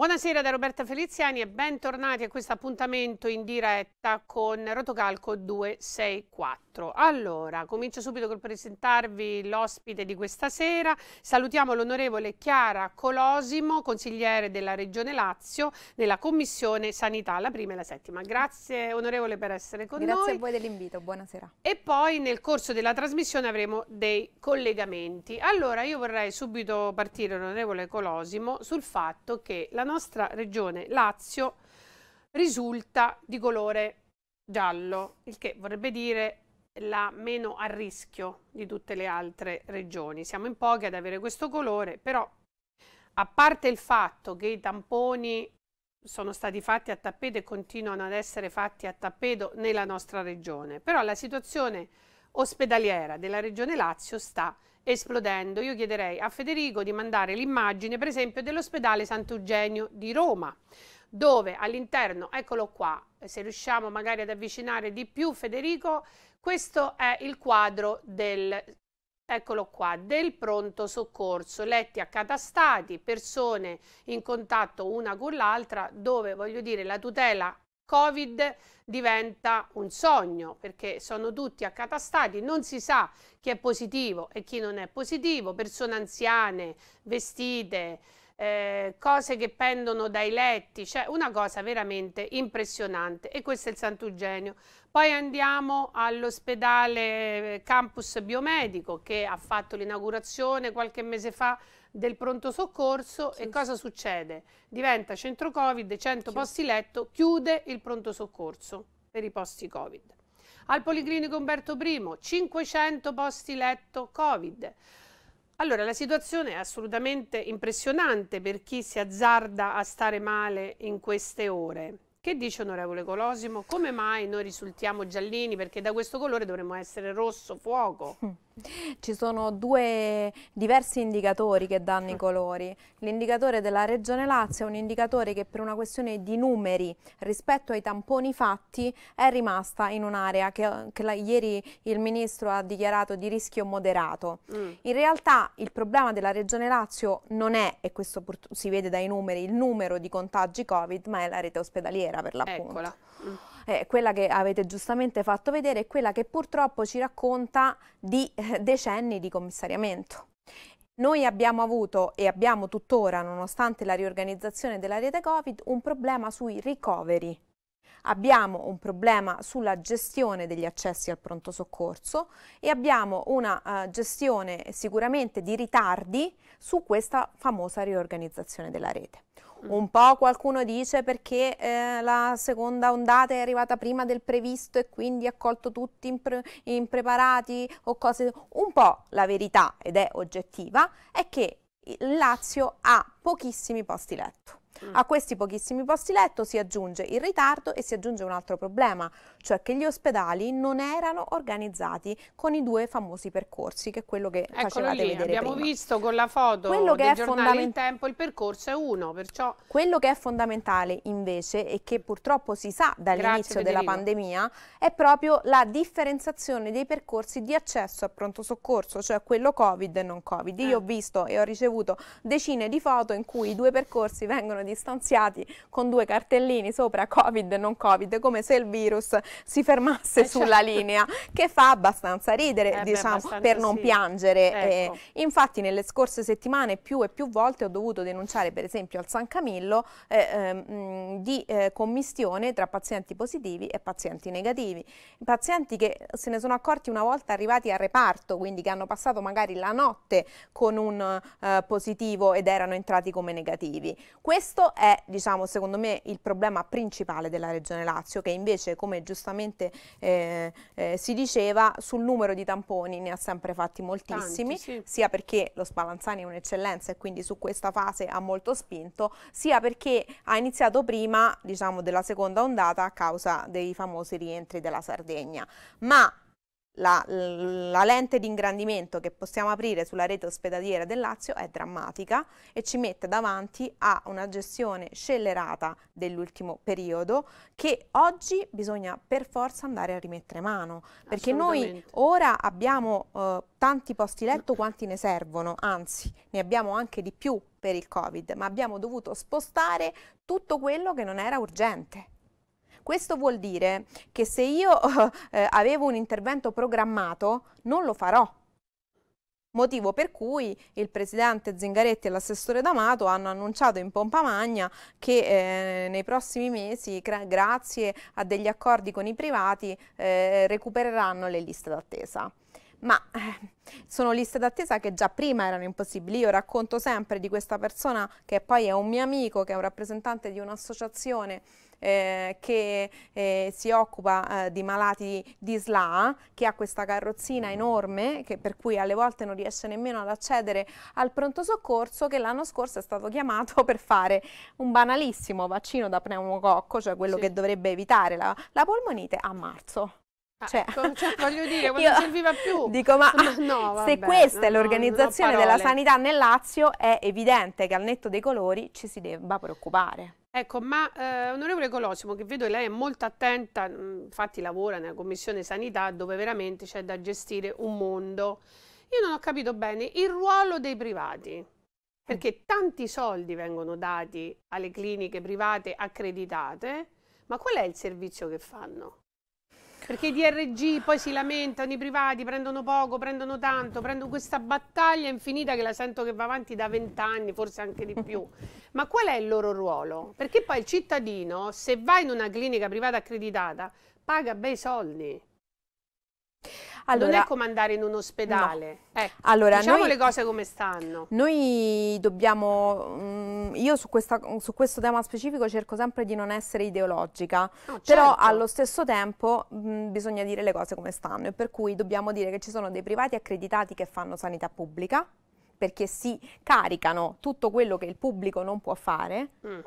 Buonasera da Roberta Feliziani e bentornati a questo appuntamento in diretta con Rotocalco 264. Allora, comincio subito col presentarvi l'ospite di questa sera. Salutiamo l'onorevole Chiara Colosimo, consigliere della Regione Lazio nella Commissione Sanità, la prima e la settima. Grazie onorevole per essere con Grazie noi. Grazie a voi dell'invito, buonasera. E poi nel corso della trasmissione avremo dei collegamenti. Allora, io vorrei subito partire, onorevole Colosimo, sul fatto che la nostra regione Lazio risulta di colore giallo, il che vorrebbe dire la meno a rischio di tutte le altre regioni. Siamo in pochi ad avere questo colore, però a parte il fatto che i tamponi sono stati fatti a tappeto e continuano ad essere fatti a tappeto nella nostra regione, però la situazione ospedaliera della regione Lazio sta esplodendo. Io chiederei a Federico di mandare l'immagine, per esempio, dell'ospedale Sant'Eugenio di Roma, dove all'interno, eccolo qua, se riusciamo magari ad avvicinare di più Federico, questo è il quadro del eccolo qua, del pronto soccorso, letti accatastati, persone in contatto una con l'altra, dove voglio dire la tutela Covid diventa un sogno perché sono tutti accatastati, non si sa chi è positivo e chi non è positivo, persone anziane, vestite, eh, cose che pendono dai letti, cioè una cosa veramente impressionante e questo è il Sant'Eugenio. Poi andiamo all'ospedale eh, Campus Biomedico che ha fatto l'inaugurazione qualche mese fa del pronto soccorso sì. e cosa succede? Diventa centro Covid, 100 sì. posti letto, chiude il pronto soccorso per i posti Covid. Al Policlinico Umberto I, 500 posti letto Covid. Allora, la situazione è assolutamente impressionante per chi si azzarda a stare male in queste ore. Che dice onorevole Colosimo? Come mai noi risultiamo giallini? Perché da questo colore dovremmo essere rosso fuoco. Ci sono due diversi indicatori che danno i colori. L'indicatore della Regione Lazio è un indicatore che per una questione di numeri rispetto ai tamponi fatti è rimasta in un'area che, che la, ieri il Ministro ha dichiarato di rischio moderato. Mm. In realtà il problema della Regione Lazio non è, e questo si vede dai numeri, il numero di contagi Covid, ma è la rete ospedaliera per l'appunto. Eccola. Mm eh, quella che avete giustamente fatto vedere è quella che purtroppo ci racconta di eh, decenni di commissariamento. Noi abbiamo avuto e abbiamo tuttora, nonostante la riorganizzazione della rete Covid, un problema sui ricoveri. Abbiamo un problema sulla gestione degli accessi al pronto soccorso e abbiamo una uh, gestione sicuramente di ritardi su questa famosa riorganizzazione della rete. Mm. Un po' qualcuno dice perché eh, la seconda ondata è arrivata prima del previsto e quindi ha colto tutti impre impreparati o cose. Un po' la verità, ed è oggettiva, è che il Lazio ha pochissimi posti letto. Mm. A questi pochissimi posti letto si aggiunge il ritardo e si aggiunge un altro problema, cioè che gli ospedali non erano organizzati con i due famosi percorsi, che è quello che Eccolo facevate lì, vedere abbiamo prima. visto con la foto quello che è giornali in tempo, il percorso è uno, perciò... Quello che è fondamentale invece e che purtroppo si sa dall'inizio della pandemia è proprio la differenziazione dei percorsi di accesso a pronto soccorso, cioè quello Covid e non Covid. Eh. Io ho visto e ho ricevuto decine di foto in cui i due percorsi vengono gli stanziati con due cartellini sopra Covid e non Covid, come se il virus si fermasse eh certo. sulla certo. linea, che fa abbastanza ridere, eh diciamo, beh, per non sì. piangere. Ecco. Eh, infatti nelle scorse settimane più e più volte ho dovuto denunciare per esempio al San Camillo eh, ehm, di eh, commistione tra pazienti positivi e pazienti negativi. Pazienti che se ne sono accorti una volta arrivati al reparto, quindi che hanno passato magari la notte con un eh, positivo ed erano entrati come negativi. Questo questo è, diciamo, secondo me il problema principale della Regione Lazio, che invece, come giustamente eh, eh, si diceva, sul numero di tamponi ne ha sempre fatti moltissimi, Tanti, sì. sia perché lo Spallanzani è un'eccellenza e quindi su questa fase ha molto spinto, sia perché ha iniziato prima, diciamo, della seconda ondata a causa dei famosi rientri della Sardegna. Ma la, la lente di ingrandimento che possiamo aprire sulla rete ospedaliera del Lazio è drammatica e ci mette davanti a una gestione scellerata dell'ultimo periodo che oggi bisogna per forza andare a rimettere mano perché noi ora abbiamo eh, tanti posti letto quanti ne servono, anzi ne abbiamo anche di più per il Covid, ma abbiamo dovuto spostare tutto quello che non era urgente. Questo vuol dire che se io eh, avevo un intervento programmato, non lo farò. Motivo per cui il presidente Zingaretti e l'assessore D'Amato hanno annunciato in pompa magna che eh, nei prossimi mesi, grazie a degli accordi con i privati, eh, recupereranno le liste d'attesa ma eh, sono liste d'attesa che già prima erano impossibili. Io racconto sempre di questa persona che poi è un mio amico, che è un rappresentante di un'associazione eh, che eh, si occupa eh, di malati di SLA, che ha questa carrozzina mm. enorme, che, per cui alle volte non riesce nemmeno ad accedere al pronto soccorso, che l'anno scorso è stato chiamato per fare un banalissimo vaccino da pneumococco, cioè quello sì. che dovrebbe evitare la, la polmonite, a marzo. Ah, cioè, ecco, cioè, voglio dire, quando serviva più. Dico, ma no, vabbè, se questa è l'organizzazione no, della sanità nel Lazio, è evidente che al netto dei colori ci si debba preoccupare. Ecco, ma eh, onorevole Colosimo, che vedo che lei è molto attenta, mm, infatti lavora nella Commissione Sanità dove veramente c'è da gestire un mondo. Io non ho capito bene il ruolo dei privati, perché tanti soldi vengono dati alle cliniche private accreditate, ma qual è il servizio che fanno? Perché i DRG poi si lamentano, i privati prendono poco, prendono tanto, prendono questa battaglia infinita che la sento che va avanti da vent'anni, forse anche di più. Ma qual è il loro ruolo? Perché poi il cittadino, se va in una clinica privata accreditata, paga bei soldi allora, non è come andare in un ospedale. No. Eh, allora, diciamo noi, le cose come stanno. Noi dobbiamo, mm, io su, questa, su, questo tema specifico cerco sempre di non essere ideologica, no, però certo. allo stesso tempo mh, mm, bisogna dire le cose come stanno e per cui dobbiamo dire che ci sono dei privati accreditati che fanno sanità pubblica perché si caricano tutto quello che il pubblico non può fare. Mm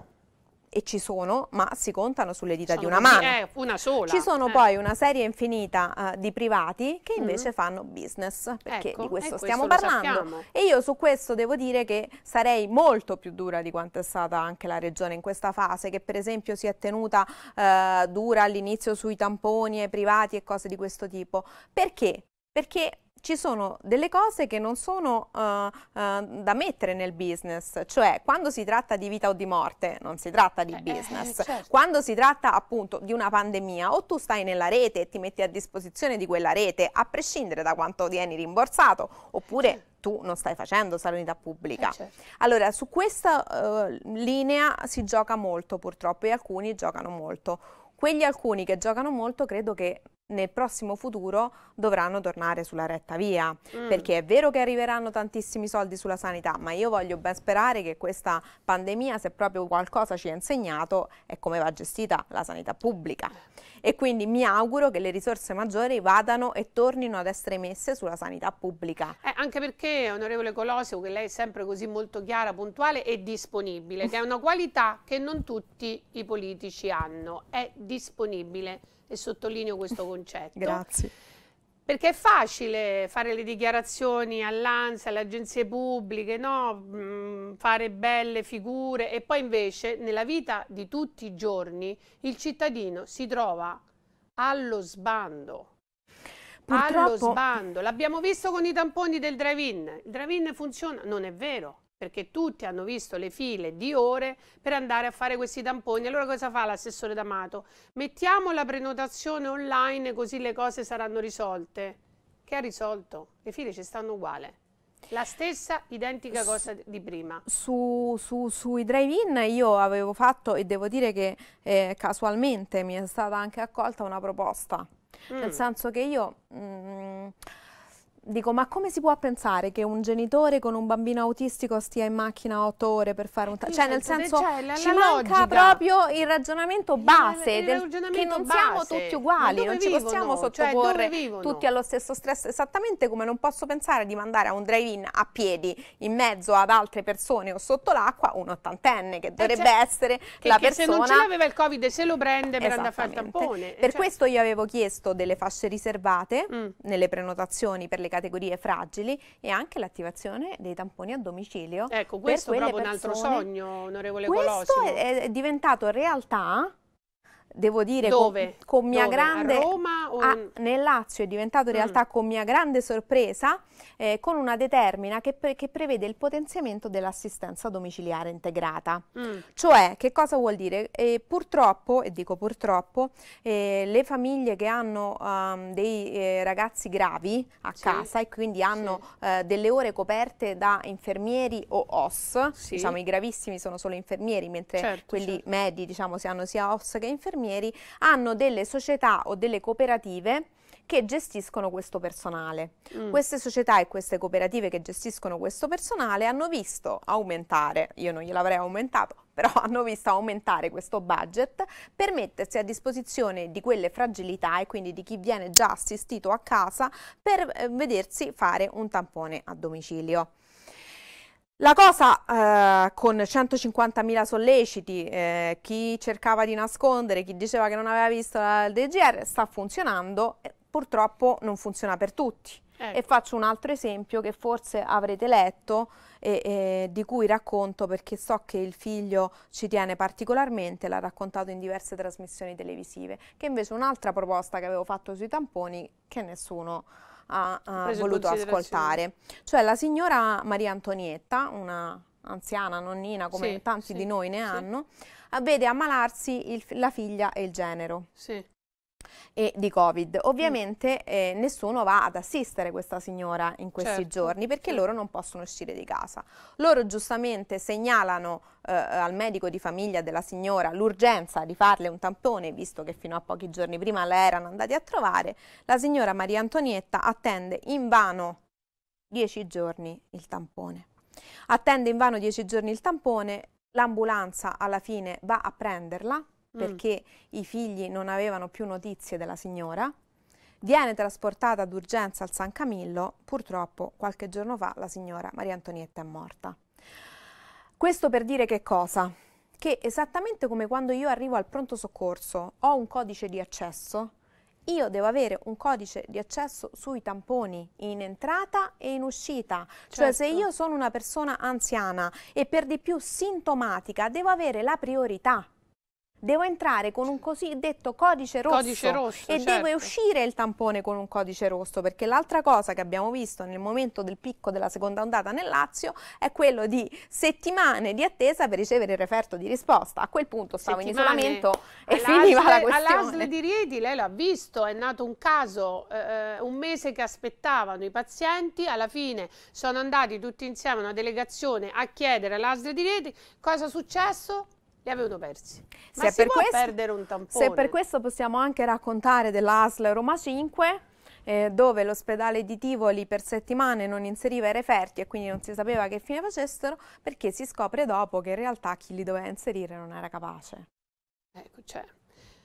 e ci sono, ma si contano sulle dita sono di una mano. Eh, una sola. Ci sono eh. poi una serie infinita uh, di privati che mm-hmm. invece mm. fanno business, perché ecco, di questo stiamo questo parlando. E io su questo devo dire che sarei molto più dura di quanto è stata anche la Regione in questa fase, che per esempio si è tenuta uh, dura all'inizio sui tamponi e privati e cose di questo tipo. Perché? Perché ci sono delle cose che non sono uh, uh, da mettere nel business, cioè quando si tratta di vita o di morte non si tratta di eh, business, eh, certo. quando si tratta appunto di una pandemia o tu stai nella rete e ti metti a disposizione di quella rete a prescindere da quanto vieni rimborsato oppure... Certo tu non stai facendo sanità pubblica. Eh certo. Allora, su questa uh, linea si gioca molto purtroppo e alcuni giocano molto. Quegli alcuni che giocano molto credo che nel prossimo futuro dovranno tornare sulla retta via mm. perché è vero che arriveranno tantissimi soldi sulla sanità ma io voglio ben sperare che questa pandemia se proprio qualcosa ci ha insegnato è come va gestita la sanità pubblica e quindi mi auguro che le risorse maggiori vadano e tornino ad essere messe sulla sanità pubblica eh, anche perché onorevole Colosio che lei è sempre così molto chiara puntuale e disponibile che è una qualità che non tutti i politici hanno è disponibile e sottolineo questo concetto. Grazie. Perché è facile fare le dichiarazioni all'ANSA, alle agenzie pubbliche, no? Mm, fare belle figure e poi invece nella vita di tutti i giorni il cittadino si trova allo sbando. Purtroppo... Allo sbando, l'abbiamo visto con i tamponi del drive-in. Il drive-in funziona, non è vero perché tutti hanno visto le file di ore per andare a fare questi tamponi. Allora cosa fa l'assessore D'Amato? Mettiamo la prenotazione online così le cose saranno risolte. Che ha risolto? Le file ci stanno uguali. La stessa identica cosa di prima. Su, su, sui drive-in io avevo fatto e devo dire che eh, casualmente mi è stata anche accolta una proposta. Mm. Nel senso che io... Mm, Dico, ma come si può pensare che un genitore con un bambino autistico stia in macchina otto ore per fare un... Ta- cioè, nel esatto. senso, cioè, ci manca proprio il ragionamento base, il, il, il ragionamento che non base. siamo tutti uguali, non ci vivono? possiamo cioè, sottoporre cioè, tutti allo stesso stress, esattamente come non posso pensare di mandare a un drive-in a piedi, in mezzo ad altre persone o sotto l'acqua, un ottantenne, che eh, dovrebbe cioè, essere che, la che persona... se non ce l'aveva il Covid se lo prende per andare a fare il tampone. Per cioè... questo io avevo chiesto delle fasce riservate mm. nelle prenotazioni per le categorie fragili e anche l'attivazione dei tamponi a domicilio. Ecco, questo è proprio persone. un altro sogno, onorevole questo Colosimo. Questo è diventato realtà devo dire Dove? con, con mia grande a Roma o a, nel Lazio è diventato mm. realtà mm. con mia grande sorpresa eh, con una determina che, pre, che prevede il potenziamento dell'assistenza domiciliare integrata mm. cioè che cosa vuol dire eh, purtroppo e dico purtroppo eh, le famiglie che hanno um, dei eh, ragazzi gravi a sì. casa e quindi hanno sì. Eh, delle ore coperte da infermieri o OS sì. diciamo i gravissimi sono solo infermieri mentre certo, quelli certo. medi diciamo si hanno sia OS che infermieri infermieri hanno delle società o delle cooperative che gestiscono questo personale. Mm. Queste società e queste cooperative che gestiscono questo personale hanno visto aumentare, io non gliel'avrei aumentato, però hanno visto aumentare questo budget per mettersi a disposizione di quelle fragilità e quindi di chi viene già assistito a casa per eh, vedersi fare un tampone a domicilio. La cosa eh, con 150.000 solleciti, eh, chi cercava di nascondere, chi diceva che non aveva visto il DGR, sta funzionando, purtroppo non funziona per tutti. Ecco. E faccio un altro esempio che forse avrete letto e, e, di cui racconto perché so che il figlio ci tiene particolarmente, l'ha raccontato in diverse trasmissioni televisive, che invece un'altra proposta che avevo fatto sui tamponi che nessuno ha uh, voluto ascoltare. Cioè la signora Maria Antonietta, una anziana nonnina come sì, tanti sì, di noi ne hanno, vede ammalarsi il, la figlia e il genero. Sì e di Covid. Ovviamente mm. eh, nessuno va ad assistere questa signora in questi certo. giorni perché loro non possono uscire di casa. Loro giustamente segnalano eh, al medico di famiglia della signora l'urgenza di farle un tampone, visto che fino a pochi giorni prima la erano andati a trovare. La signora Maria Antonietta attende invano 10 giorni il tampone. Attende invano 10 giorni il tampone, l'ambulanza alla fine va a prenderla Mm. perché mm. i figli non avevano più notizie della signora. Viene trasportata d'urgenza al San Camillo, purtroppo qualche giorno fa la signora Maria Antonietta è morta. Questo per dire che cosa? Che esattamente come quando io arrivo al pronto soccorso ho un codice di accesso, io devo avere un codice di accesso sui tamponi in entrata e in uscita. Certo. Cioè se certo. io sono una persona anziana e per di più sintomatica, devo avere la priorità devo entrare con un cosiddetto codice rosso, codice rosso e certo. deve uscire il tampone con un codice rosso, perché l'altra cosa che abbiamo visto nel momento del picco della seconda ondata nel Lazio è quello di settimane di attesa per ricevere il referto di risposta. A quel punto stavo settimane. in isolamento e finiva la questione. All'ASL di Rieti, lei l'ha visto, è nato un caso, eh, eh, un mese che aspettavano i pazienti, alla fine sono andati tutti insieme a una delegazione a chiedere all'ASL di Rieti cosa è successo? li avevano persi. Ma se si per può questo, perdere un tampone? Se per questo possiamo anche raccontare dell'ASL Roma 5, eh, dove l'ospedale di Tivoli per settimane non inseriva i referti e quindi non si sapeva che fine facessero, perché si scopre dopo che in realtà chi li doveva inserire non era capace. Ecco, cioè,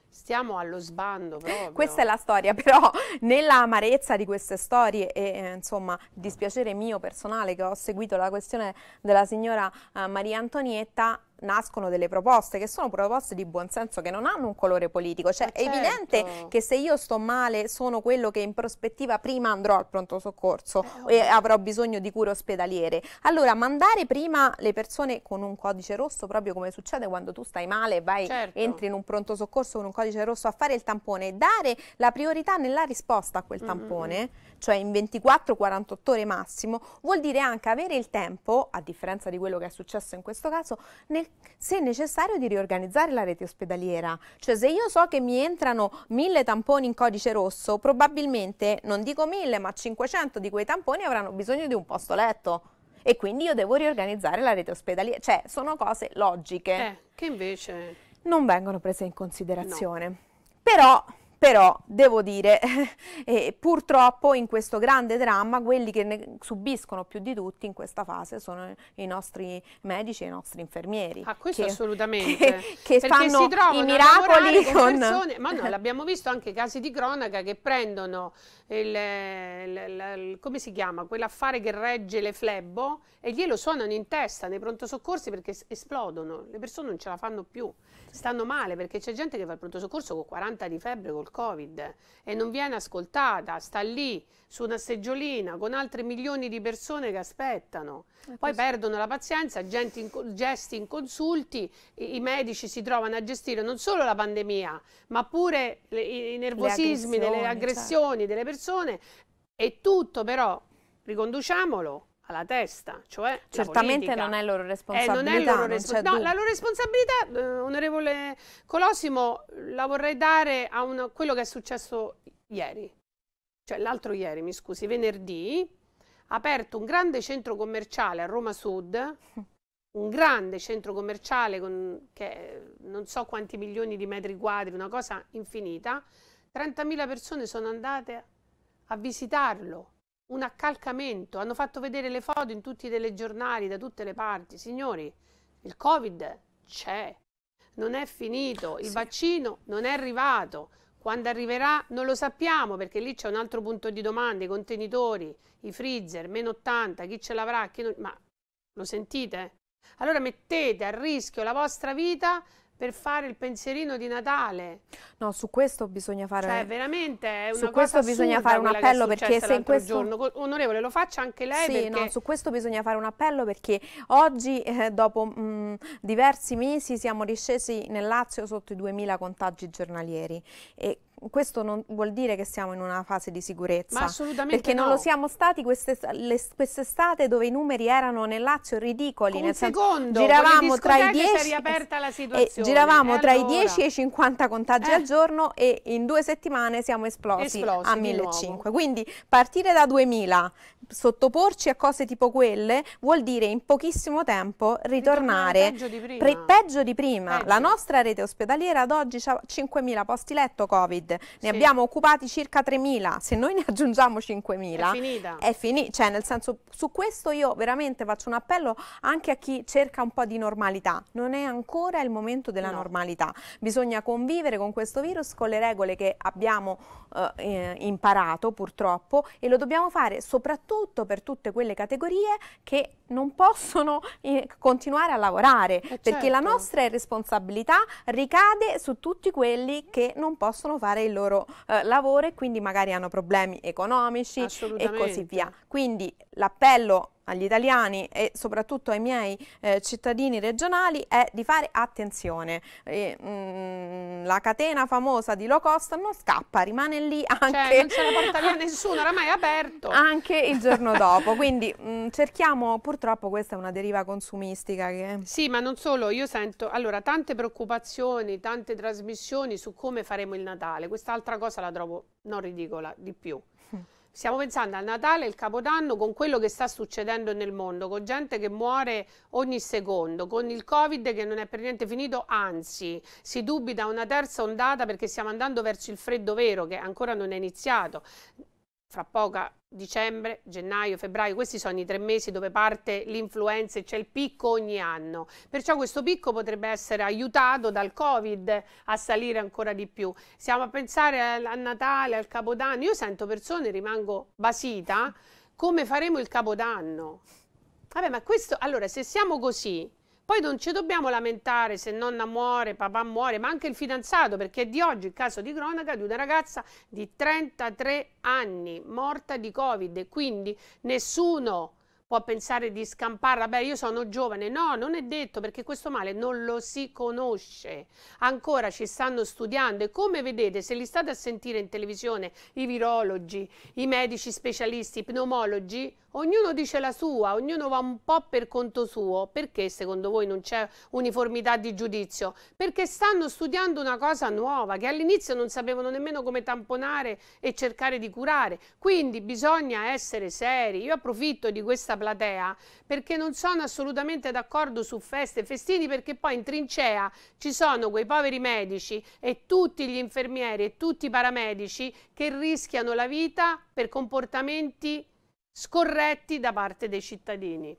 stiamo allo sbando proprio. Questa è la storia, però nella amarezza di queste storie e eh, insomma dispiacere mio personale che ho seguito la questione della signora eh, Maria Antonietta, nascono delle proposte che sono proposte di buonsenso che non hanno un colore politico. Cioè, certo. è evidente certo. che se io sto male sono quello che in prospettiva prima andrò al pronto soccorso eh, e avrò bisogno di cure ospedaliere. Allora, mandare prima le persone con un codice rosso, proprio come succede quando tu stai male, vai, certo. entri in un pronto soccorso con un codice rosso a fare il tampone, e dare la priorità nella risposta a quel tampone, mm -hmm. cioè in 24-48 ore massimo, vuol dire anche avere il tempo, a differenza di quello che è successo in questo caso, nel se è necessario, di riorganizzare la rete ospedaliera. Cioè se io so che mi entrano mille tamponi in codice rosso, probabilmente, non dico mille, ma 500 di quei tamponi avranno bisogno di un posto letto. E quindi io devo riorganizzare la rete ospedaliera. Cioè, sono cose logiche. Eh, che invece... Non vengono prese in considerazione. No. Però però devo dire, eh, purtroppo in questo grande dramma quelli che ne subiscono più di tutti in questa fase sono i nostri medici e i nostri infermieri. Ah, questo che, assolutamente. Che, che fanno i miracoli con, con... persone, ma noi l'abbiamo visto anche casi di cronaca che prendono il, il, il, come si chiama, quell'affare che regge le flebbo e glielo suonano in testa nei pronto soccorsi perché esplodono, le persone non ce la fanno più, stanno male perché c'è gente che fa il pronto soccorso con 40 di febbre col col Covid e non viene ascoltata, sta lì su una seggiolina con altri milioni di persone che aspettano. Eh, Poi perdono la pazienza, in, gesti inconsulti, i, i, medici si trovano a gestire non solo la pandemia, ma pure le, i, i, nervosismi, le aggressioni, delle aggressioni cioè. delle persone e tutto però, riconduciamolo, alla testa, cioè certamente non è loro responsabilità. Eh, non è loro respo- no, la loro responsabilità, eh, onorevole Colosimo, la vorrei dare a una, quello che è successo ieri, cioè l'altro ieri, mi scusi, venerdì, ha aperto un grande centro commerciale a Roma Sud, un grande centro commerciale con che, non so quanti milioni di metri quadri, una cosa infinita. 30.000 persone sono andate a visitarlo un accalcamento, hanno fatto vedere le foto in tutti i telegiornali da tutte le parti. Signori, il Covid c'è, non è finito, il sì. vaccino non è arrivato. Quando arriverà non lo sappiamo perché lì c'è un altro punto di domanda, i contenitori, i freezer, meno 80, chi ce l'avrà, chi non... Ma lo sentite? Allora mettete a rischio la vostra vita per fare il pensierino di Natale. No, su questo bisogna fare Cioè, veramente è una Su questo bisogna fare un appello perché se in questo giorno onorevole lo faccia anche lei Sì, perché... no, su questo bisogna fare un appello perché oggi eh, dopo mh, mm, diversi mesi siamo riscesi nel Lazio sotto i 2000 contagi giornalieri e questo non vuol dire che siamo in una fase di sicurezza. Ma assolutamente Perché no. non lo siamo stati quest'estate quest dove i numeri erano nel Lazio ridicoli. Un nel secondo, giravamo tra i 10 e, giravamo e tra allora. i 10 e i 50 contagi eh. al giorno e in due settimane siamo esplosi, esplosi a 1.500. Quindi partire da 2.000, sottoporci a cose tipo quelle, vuol dire in pochissimo tempo ritornare, ritornare peggio di prima. peggio di prima. Peggio. La nostra rete ospedaliera ad oggi ha 5.000 posti letto Covid Covid, ne sì. abbiamo occupati circa 3.000, se noi ne aggiungiamo 5.000 è finita. È finita, cioè nel senso su questo io veramente faccio un appello anche a chi cerca un po' di normalità, non è ancora il momento della no. normalità, bisogna convivere con questo virus, con le regole che abbiamo eh, eh imparato purtroppo e lo dobbiamo fare soprattutto per tutte quelle categorie che non possono eh, continuare a lavorare eh perché certo. la nostra responsabilità ricade su tutti quelli che non possono fare fare il loro eh, lavoro e quindi magari hanno problemi economici e così via. Quindi l'appello agli italiani e soprattutto ai miei eh, cittadini regionali è di fare attenzione. E, mh, mm, la catena famosa di low cost non scappa, rimane lì cioè, anche... Cioè, non se la porta via nessuno, oramai è aperto. Anche il giorno dopo, quindi mh, mm, cerchiamo, purtroppo questa è una deriva consumistica che... Sì, ma non solo, io sento, allora, tante preoccupazioni, tante trasmissioni su come faremo il Natale, quest'altra cosa la trovo non ridicola, di più. Stiamo pensando al Natale, il Capodanno, con quello che sta succedendo nel mondo, con gente che muore ogni secondo, con il Covid che non è per niente finito, anzi si dubita una terza ondata perché stiamo andando verso il freddo vero che ancora non è iniziato fra poco dicembre, gennaio, febbraio, questi sono i tre mesi dove parte l'influenza e c'è il picco ogni anno. Perciò questo picco potrebbe essere aiutato dal Covid a salire ancora di più. Siamo a pensare a Natale, al Capodanno. Io sento persone, rimango basita, come faremo il Capodanno? Vabbè, ma questo, allora, se siamo così, poi non ci dobbiamo lamentare se nonna muore, papà muore, ma anche il fidanzato, perché è di oggi il caso di cronaca di una ragazza di 33 anni morta di Covid quindi nessuno può pensare di scamparla, beh io sono giovane, no, non è detto perché questo male non lo si conosce, ancora ci stanno studiando e come vedete se li state a sentire in televisione i virologi, i medici specialisti, i pneumologi, ognuno dice la sua, ognuno va un po' per conto suo. Perché secondo voi non c'è uniformità di giudizio? Perché stanno studiando una cosa nuova che all'inizio non sapevano nemmeno come tamponare e cercare di curare. Quindi bisogna essere seri. Io approfitto di questa platea perché non sono assolutamente d'accordo su feste e festini perché poi in trincea ci sono quei poveri medici e tutti gli infermieri e tutti i paramedici che rischiano la vita per comportamenti scorretti da parte dei cittadini.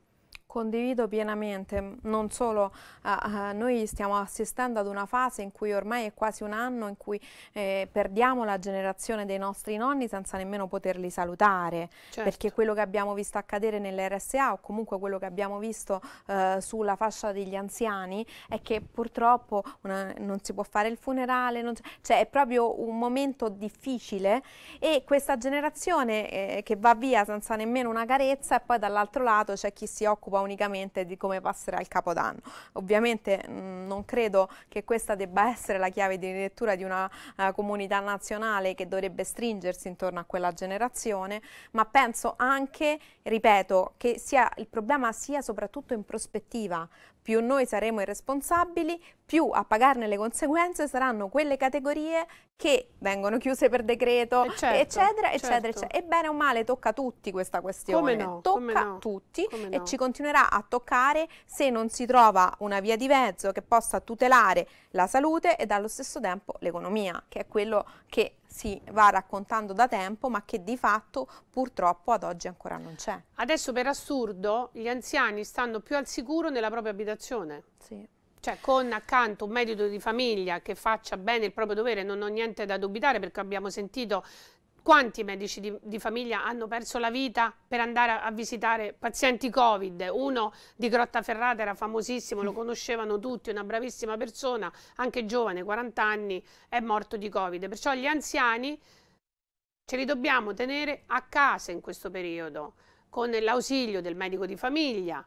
Condivido pienamente, non solo eh, noi stiamo assistendo ad una fase in cui ormai è quasi un anno in cui eh, perdiamo la generazione dei nostri nonni senza nemmeno poterli salutare, certo. perché quello che abbiamo visto accadere nell'RSA o comunque quello che abbiamo visto eh, sulla fascia degli anziani è che purtroppo una, non si può fare il funerale, cioè è proprio un momento difficile e questa generazione eh, che va via senza nemmeno una carezza e poi dall'altro lato c'è chi si occupa preoccupa unicamente di come passerà il capodanno. Ovviamente mh, mm, non credo che questa debba essere la chiave di lettura di una uh, comunità nazionale che dovrebbe stringersi intorno a quella generazione, ma penso anche, ripeto, che sia, il problema sia soprattutto in prospettiva, più noi saremo irresponsabili, più a pagarne le conseguenze saranno quelle categorie che vengono chiuse per decreto, eh certo, eccetera, certo. eccetera, eccetera. Ebbene o male tocca a tutti questa questione, no, tocca a no, tutti e no. ci continuerà a toccare se non si trova una via di mezzo che possa tutelare la salute e allo stesso tempo l'economia, che è quello che si va raccontando da tempo ma che di fatto purtroppo ad oggi ancora non c'è. Adesso per assurdo gli anziani stanno più al sicuro nella propria abitazione. Sì. Cioè con accanto un medico di famiglia che faccia bene il proprio dovere non ho niente da dubitare perché abbiamo sentito quanti medici di, di, famiglia hanno perso la vita per andare a, a visitare pazienti Covid? Uno di Grottaferrata era famosissimo, lo mm. conoscevano tutti, una bravissima persona, anche giovane, 40 anni, è morto di Covid. Perciò gli anziani ce li dobbiamo tenere a casa in questo periodo, con l'ausilio del medico di famiglia,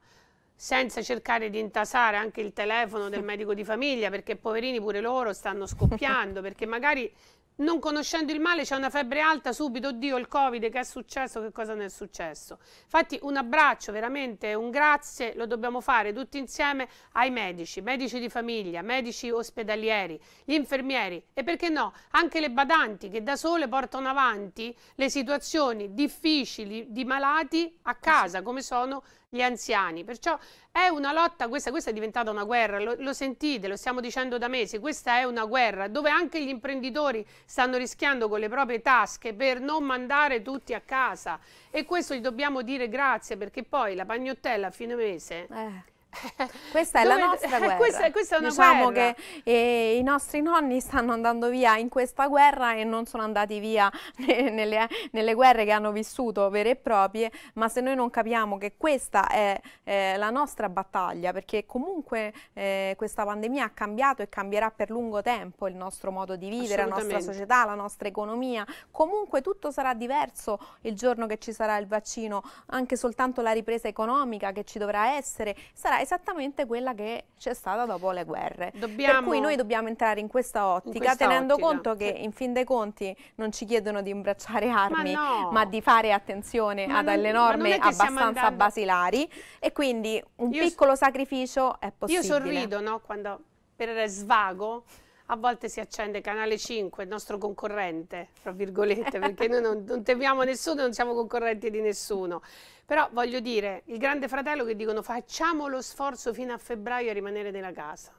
senza cercare di intasare anche il telefono del medico di famiglia, perché poverini pure loro stanno scoppiando, perché magari non conoscendo il male c'è una febbre alta, subito, oddio, il Covid, che è successo, che cosa non è successo. Infatti un abbraccio, veramente un grazie, lo dobbiamo fare tutti insieme ai medici, medici di famiglia, medici ospedalieri, gli infermieri e perché no, anche le badanti che da sole portano avanti le situazioni difficili di malati a eh casa, come sono gli anziani. Perciò è una lotta, questa, questa è diventata una guerra, lo, lo, sentite, lo stiamo dicendo da mesi, questa è una guerra dove anche gli imprenditori stanno rischiando con le proprie tasche per non mandare tutti a casa e questo gli dobbiamo dire grazie perché poi la pagnottella a fine mese... Eh questa è la nostra guerra. Questa, questa è una diciamo guerra. che eh, i nostri nonni stanno andando via in questa guerra e non sono andati via nelle, nelle guerre che hanno vissuto vere e proprie, ma se noi non capiamo che questa è eh, la nostra battaglia, perché comunque eh, questa pandemia ha cambiato e cambierà per lungo tempo il nostro modo di vivere, la nostra società, la nostra economia, comunque tutto sarà diverso il giorno che ci sarà il vaccino, anche soltanto la ripresa economica che ci dovrà essere, sarà esattamente quella che c'è stata dopo le guerre. Dobbiamo... Per cui noi dobbiamo entrare in questa ottica, in questa tenendo ottica. conto che in fin dei conti non ci chiedono di imbracciare armi, ma, no. ma di fare attenzione ma ad alle norme abbastanza andando... basilari e quindi un io piccolo sacrificio è possibile. Io sorrido no, quando per svago a volte si accende Canale 5, il nostro concorrente, tra virgolette, perché noi non, non temiamo nessuno, non siamo concorrenti di nessuno. Però voglio dire, il grande fratello che dicono facciamo lo sforzo fino a febbraio a rimanere nella casa.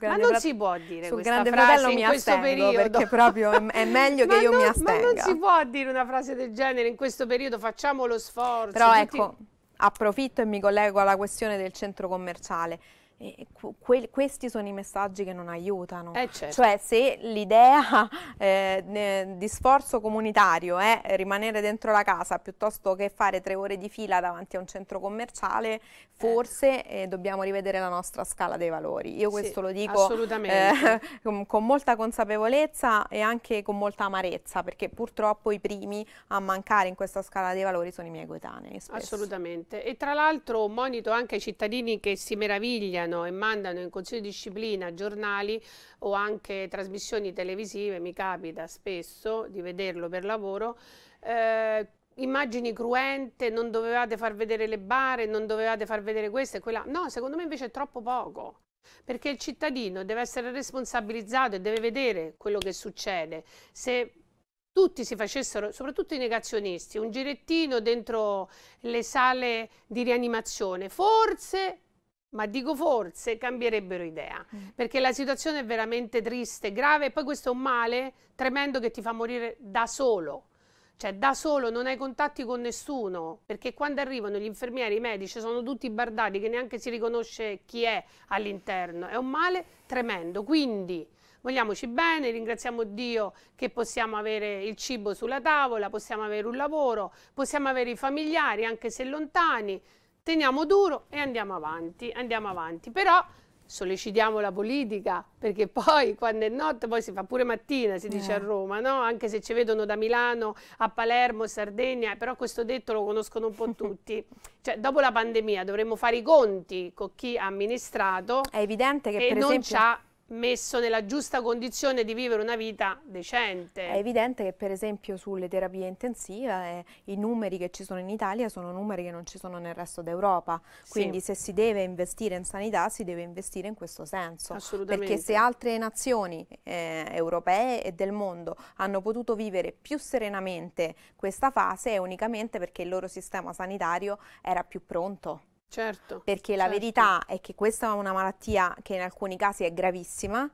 Ma non si può dire sul grande fratello mi astengo periodo. perché proprio è meglio che io non, mi astenga. Ma non si può dire una frase del genere in questo periodo, facciamo lo sforzo. Però tutti... ecco, approfitto e mi collego alla questione del centro commerciale. E que- questi sono i messaggi che non aiutano. Eh certo. Cioè, se l'idea eh, di sforzo comunitario è eh, rimanere dentro la casa piuttosto che fare tre ore di fila davanti a un centro commerciale, eh. forse eh. dobbiamo rivedere la nostra scala dei valori. Io questo sì, lo dico eh, con, con molta consapevolezza e anche con molta amarezza, perché purtroppo i primi a mancare in questa scala dei valori sono i miei coetanei. Spesso. Assolutamente. E tra l'altro monito anche ai cittadini che si meravigliano pubblicano e mandano in consiglio di disciplina giornali o anche trasmissioni televisive, mi capita spesso di vederlo per lavoro, eh, immagini cruente, non dovevate far vedere le bare, non dovevate far vedere questo e quella. No, secondo me invece è troppo poco. Perché il cittadino deve essere responsabilizzato e deve vedere quello che succede. Se tutti si facessero, soprattutto i negazionisti, un girettino dentro le sale di rianimazione, forse ma dico forse cambierebbero idea, mm. perché la situazione è veramente triste, grave e poi questo è un male tremendo che ti fa morire da solo. Cioè da solo non hai contatti con nessuno, perché quando arrivano gli infermieri, i medici sono tutti bardati che neanche si riconosce chi è all'interno. È un male tremendo, quindi vogliamoci bene, ringraziamo Dio che possiamo avere il cibo sulla tavola, possiamo avere un lavoro, possiamo avere i familiari anche se lontani teniamo duro e andiamo avanti, andiamo avanti. Però sollecitiamo la politica, perché poi quando è notte, poi si fa pure mattina, si dice eh. a Roma, no? Anche se ci vedono da Milano a Palermo, Sardegna, eh, però questo detto lo conoscono un po' tutti. cioè, dopo la pandemia dovremmo fare i conti con chi ha amministrato. È evidente che e per non esempio messo nella giusta condizione di vivere una vita decente. È evidente che per esempio sulle terapie intensive eh, i numeri che ci sono in Italia sono numeri che non ci sono nel resto d'Europa, quindi sì. se si deve investire in sanità si deve investire in questo senso, Assolutamente. perché se altre nazioni eh, europee e del mondo hanno potuto vivere più serenamente questa fase è unicamente perché il loro sistema sanitario era più pronto. Certo. Perché la certo. verità è che questa è una malattia che in alcuni casi è gravissima,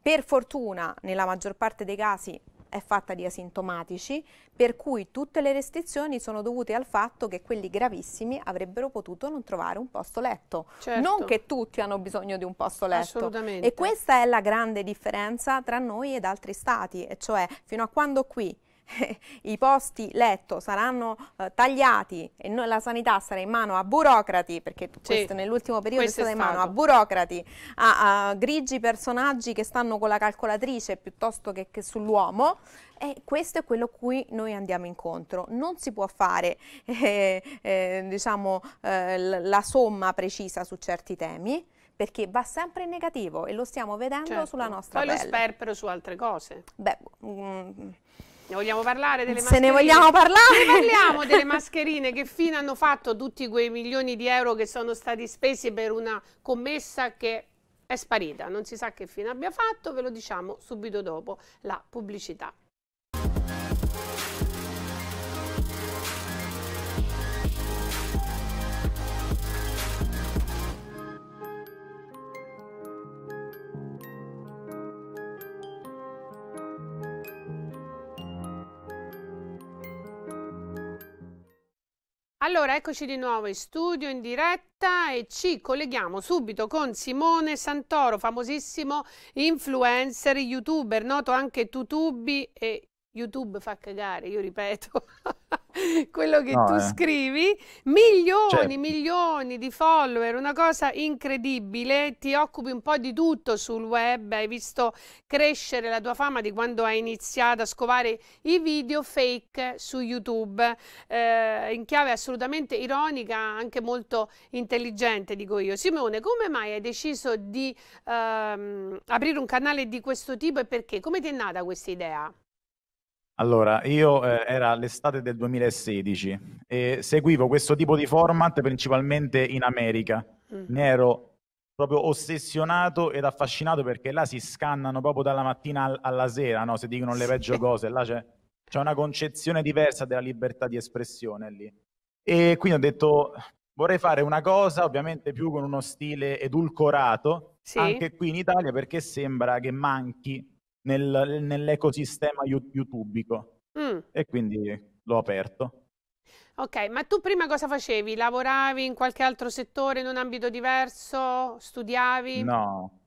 per fortuna nella maggior parte dei casi è fatta di asintomatici, per cui tutte le restrizioni sono dovute al fatto che quelli gravissimi avrebbero potuto non trovare un posto letto. Certo. Non che tutti hanno bisogno di un posto letto. Assolutamente. E questa è la grande differenza tra noi ed altri stati, e cioè fino a quando qui i posti letto saranno eh, tagliati e noi, la sanità sarà in mano a burocrati, perché sì, questo nell'ultimo periodo è stata in mano a burocrati, a, a, grigi personaggi che stanno con la calcolatrice piuttosto che, che sull'uomo, e questo è quello a cui noi andiamo incontro. Non si può fare eh, eh, diciamo, eh, la somma precisa su certi temi, perché va sempre in negativo e lo stiamo vedendo certo. sulla nostra Poi pelle. Poi lo sperpero su altre cose. Beh, mh, mm, ne vogliamo parlare delle mascherine? Se ne vogliamo parlare! Ne parliamo delle mascherine, che fine hanno fatto tutti quei milioni di euro che sono stati spesi per una commessa che è sparita. Non si sa che fine abbia fatto, ve lo diciamo subito dopo la pubblicità. Allora, eccoci di nuovo in studio, in diretta e ci colleghiamo subito con Simone Santoro, famosissimo influencer, youtuber, noto anche Tutubi e YouTube fa cagare, io ripeto quello che no, tu eh. scrivi, milioni, certo. milioni di follower, una cosa incredibile, ti occupi un po' di tutto sul web, hai visto crescere la tua fama di quando hai iniziato a scovare i video fake su YouTube, eh, in chiave assolutamente ironica, anche molto intelligente, dico io. Simone, come mai hai deciso di ehm, aprire un canale di questo tipo e perché? Come ti è nata questa idea? Allora, io eh, era l'estate del 2016 e seguivo questo tipo di format principalmente in America. Mm. Ne ero proprio ossessionato ed affascinato perché là si scannano proprio dalla mattina al- alla sera, no? si dicono le peggio cose, là c'è, c'è una concezione diversa della libertà di espressione lì. E quindi ho detto, vorrei fare una cosa ovviamente più con uno stile edulcorato, Sì, anche qui in Italia perché sembra che manchi nel, nell'ecosistema youtubico. Mm. E quindi l'ho aperto. Ok, ma tu prima cosa facevi? Lavoravi in qualche altro settore, in un ambito diverso? Studiavi? No,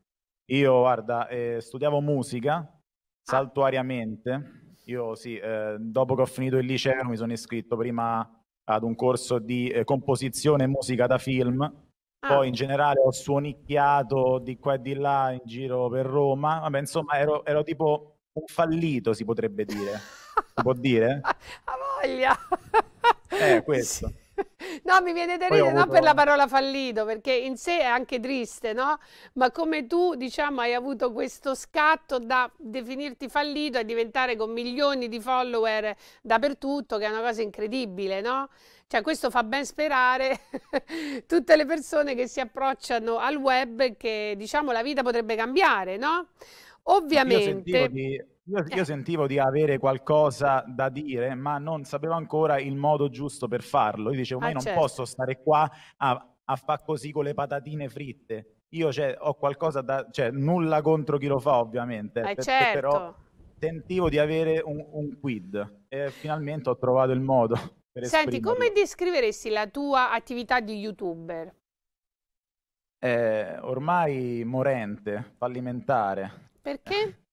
io guarda, eh, studiavo musica ah. saltuariamente. Io sì, eh, dopo che ho finito il liceo mi sono iscritto prima ad un corso di eh, composizione e musica da film poi ah. in generale ho suonicchiato di qua e di là in giro per Roma. Vabbè, insomma, ero, ero tipo un fallito, si potrebbe dire. si può dire? A voglia! Eh, questo. Sì. No, mi viene da ridere, avuto... non per la parola fallito, perché in sé è anche triste, no? Ma come tu, diciamo, hai avuto questo scatto da definirti fallito e diventare con milioni di follower dappertutto, che è una cosa incredibile, no? Cioè, questo fa ben sperare tutte le persone che si approcciano al web che, diciamo, la vita potrebbe cambiare, no? Ovviamente... Io sentivo di, io, io eh. sentivo di avere qualcosa da dire, ma non sapevo ancora il modo giusto per farlo. Io dicevo, ma ah, io non certo. posso stare qua a, a fare così con le patatine fritte io cioè, ho qualcosa da, cioè, nulla contro chi lo fa ovviamente, eh, per, certo. però sentivo di avere un, un quid e finalmente ho trovato il modo. Senti, come descriveresti la tua attività di youtuber? Eh, ormai morente, fallimentare. Perché?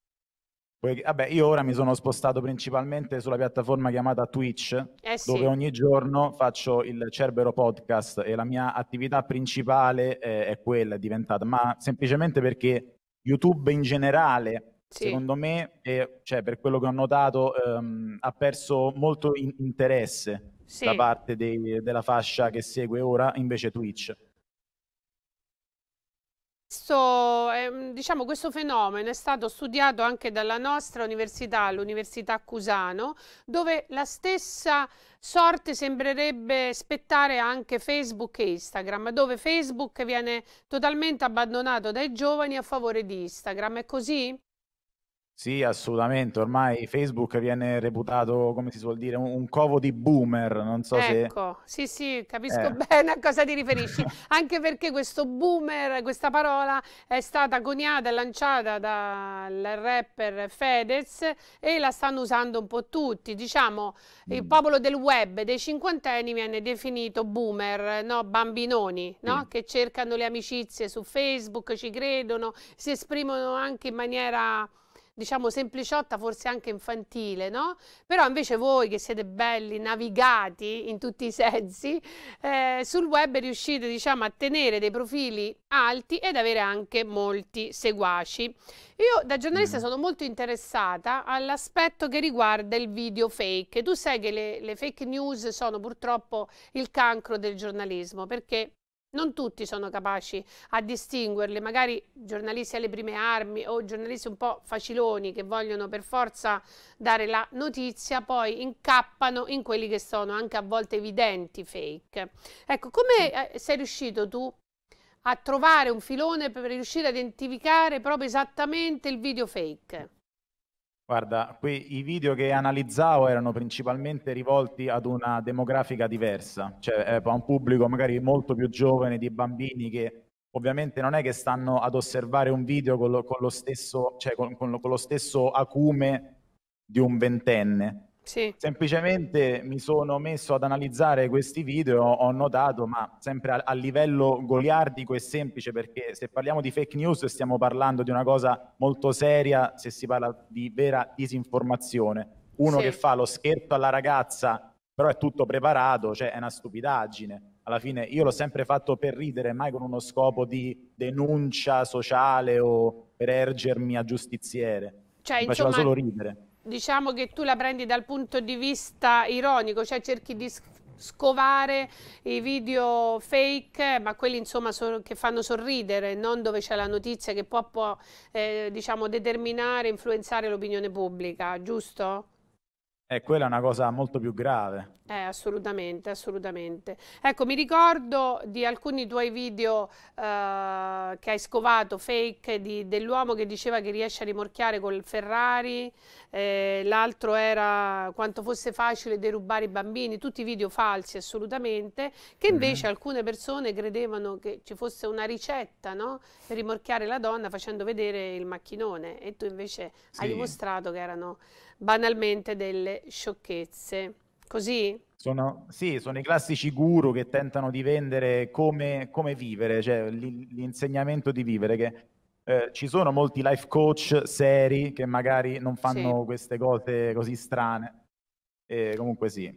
Perché, vabbè, io ora mi sono spostato principalmente sulla piattaforma chiamata Twitch, eh sì. dove ogni giorno faccio il Cerbero Podcast e la mia attività principale eh, è quella, è diventata, ma semplicemente perché YouTube in generale sì. Secondo me, eh, cioè, per quello che ho notato, ehm, ha perso molto in- interesse sì. da parte dei, della fascia che segue ora, invece Twitch. Questo, ehm, diciamo, questo fenomeno è stato studiato anche dalla nostra università, l'Università Cusano, dove la stessa sorte sembrerebbe spettare anche Facebook e Instagram, dove Facebook viene totalmente abbandonato dai giovani a favore di Instagram. È così? Sì, assolutamente. Ormai Facebook viene reputato, come si suol dire, un, covo di boomer. Non so Ecco, sì, sì, capisco Eh. bene a cosa ti riferisci, anche perché questo boomer, questa parola è stata coniata e lanciata dal rapper Fedez e la stanno usando un po' tutti. Diciamo, il mm. popolo del web dei cinquantenni viene definito boomer, no? Bambinoni, no? sì. Che cercano le amicizie su Facebook, ci credono, si esprimono anche in maniera diciamo sempliciotta, forse anche infantile, no? Però invece voi che siete belli, navigati in tutti i sensi, eh, sul web riuscite diciamo a tenere dei profili alti ed avere anche molti seguaci. Io da giornalista mm. sono molto interessata all'aspetto che riguarda il video fake. Tu sai che le, le fake news sono purtroppo il cancro del giornalismo perché non tutti sono capaci a distinguerle, magari giornalisti alle prime armi o giornalisti un po' faciloni che vogliono per forza dare la notizia, poi incappano in quelli che sono anche a volte evidenti fake. Ecco, come eh, sei riuscito tu a trovare un filone per riuscire a identificare proprio esattamente il video fake? Guarda, qui i video che analizzavo erano principalmente rivolti ad una demografica diversa, cioè eh, a un pubblico magari molto più giovane, di bambini che ovviamente non è che stanno ad osservare un video con lo, con lo, stesso, cioè con, con lo, lo stesso acume di un ventenne sì. Semplicemente mi sono messo ad analizzare questi video, ho notato, ma sempre a, a, livello goliardico e semplice, perché se parliamo di fake news stiamo parlando di una cosa molto seria, se si parla di vera disinformazione. Uno sì. che fa lo scherzo alla ragazza, però è tutto preparato, cioè è una stupidaggine. Alla fine io l'ho sempre fatto per ridere, mai con uno scopo di denuncia sociale o per ergermi a giustiziere. Cioè, mi faceva insomma... solo ridere diciamo che tu la prendi dal punto di vista ironico, cioè cerchi di scovare i video fake, ma quelli insomma so, che fanno sorridere, non dove c'è la notizia che può, può eh, diciamo, determinare, influenzare l'opinione pubblica, giusto? E quella è una cosa molto più grave. Eh, assolutamente, assolutamente. Ecco, mi ricordo di alcuni tuoi video eh, che hai scovato, fake, dell'uomo che diceva che riesce a rimorchiare col Ferrari, eh, l'altro era quanto fosse facile derubare i bambini, tutti video falsi assolutamente, che mhm. invece mm. alcune persone credevano che ci fosse una ricetta no? per rimorchiare la donna facendo vedere il macchinone e tu invece sì. hai dimostrato che erano banalmente delle sciocchezze. Così? Sono, sì, sono i classici guru che tentano di vendere come, come vivere, cioè l'insegnamento di vivere, che eh, ci sono molti life coach seri che magari non fanno sì. queste cose così strane. E comunque sì.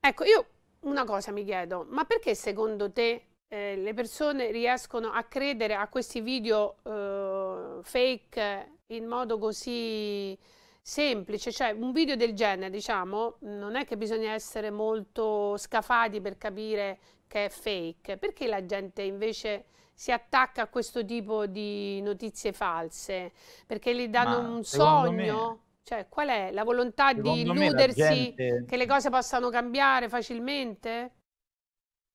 Ecco, io una cosa mi chiedo, ma perché secondo te eh, le persone riescono a credere a questi video eh, fake in modo così semplice, cioè un video del genere, diciamo, non è che bisogna essere molto scafati per capire che è fake, perché la gente invece si attacca a questo tipo di notizie false? Perché gli danno Ma un sogno? Me, cioè, qual è la volontà di illudersi gente... che le cose possano cambiare facilmente?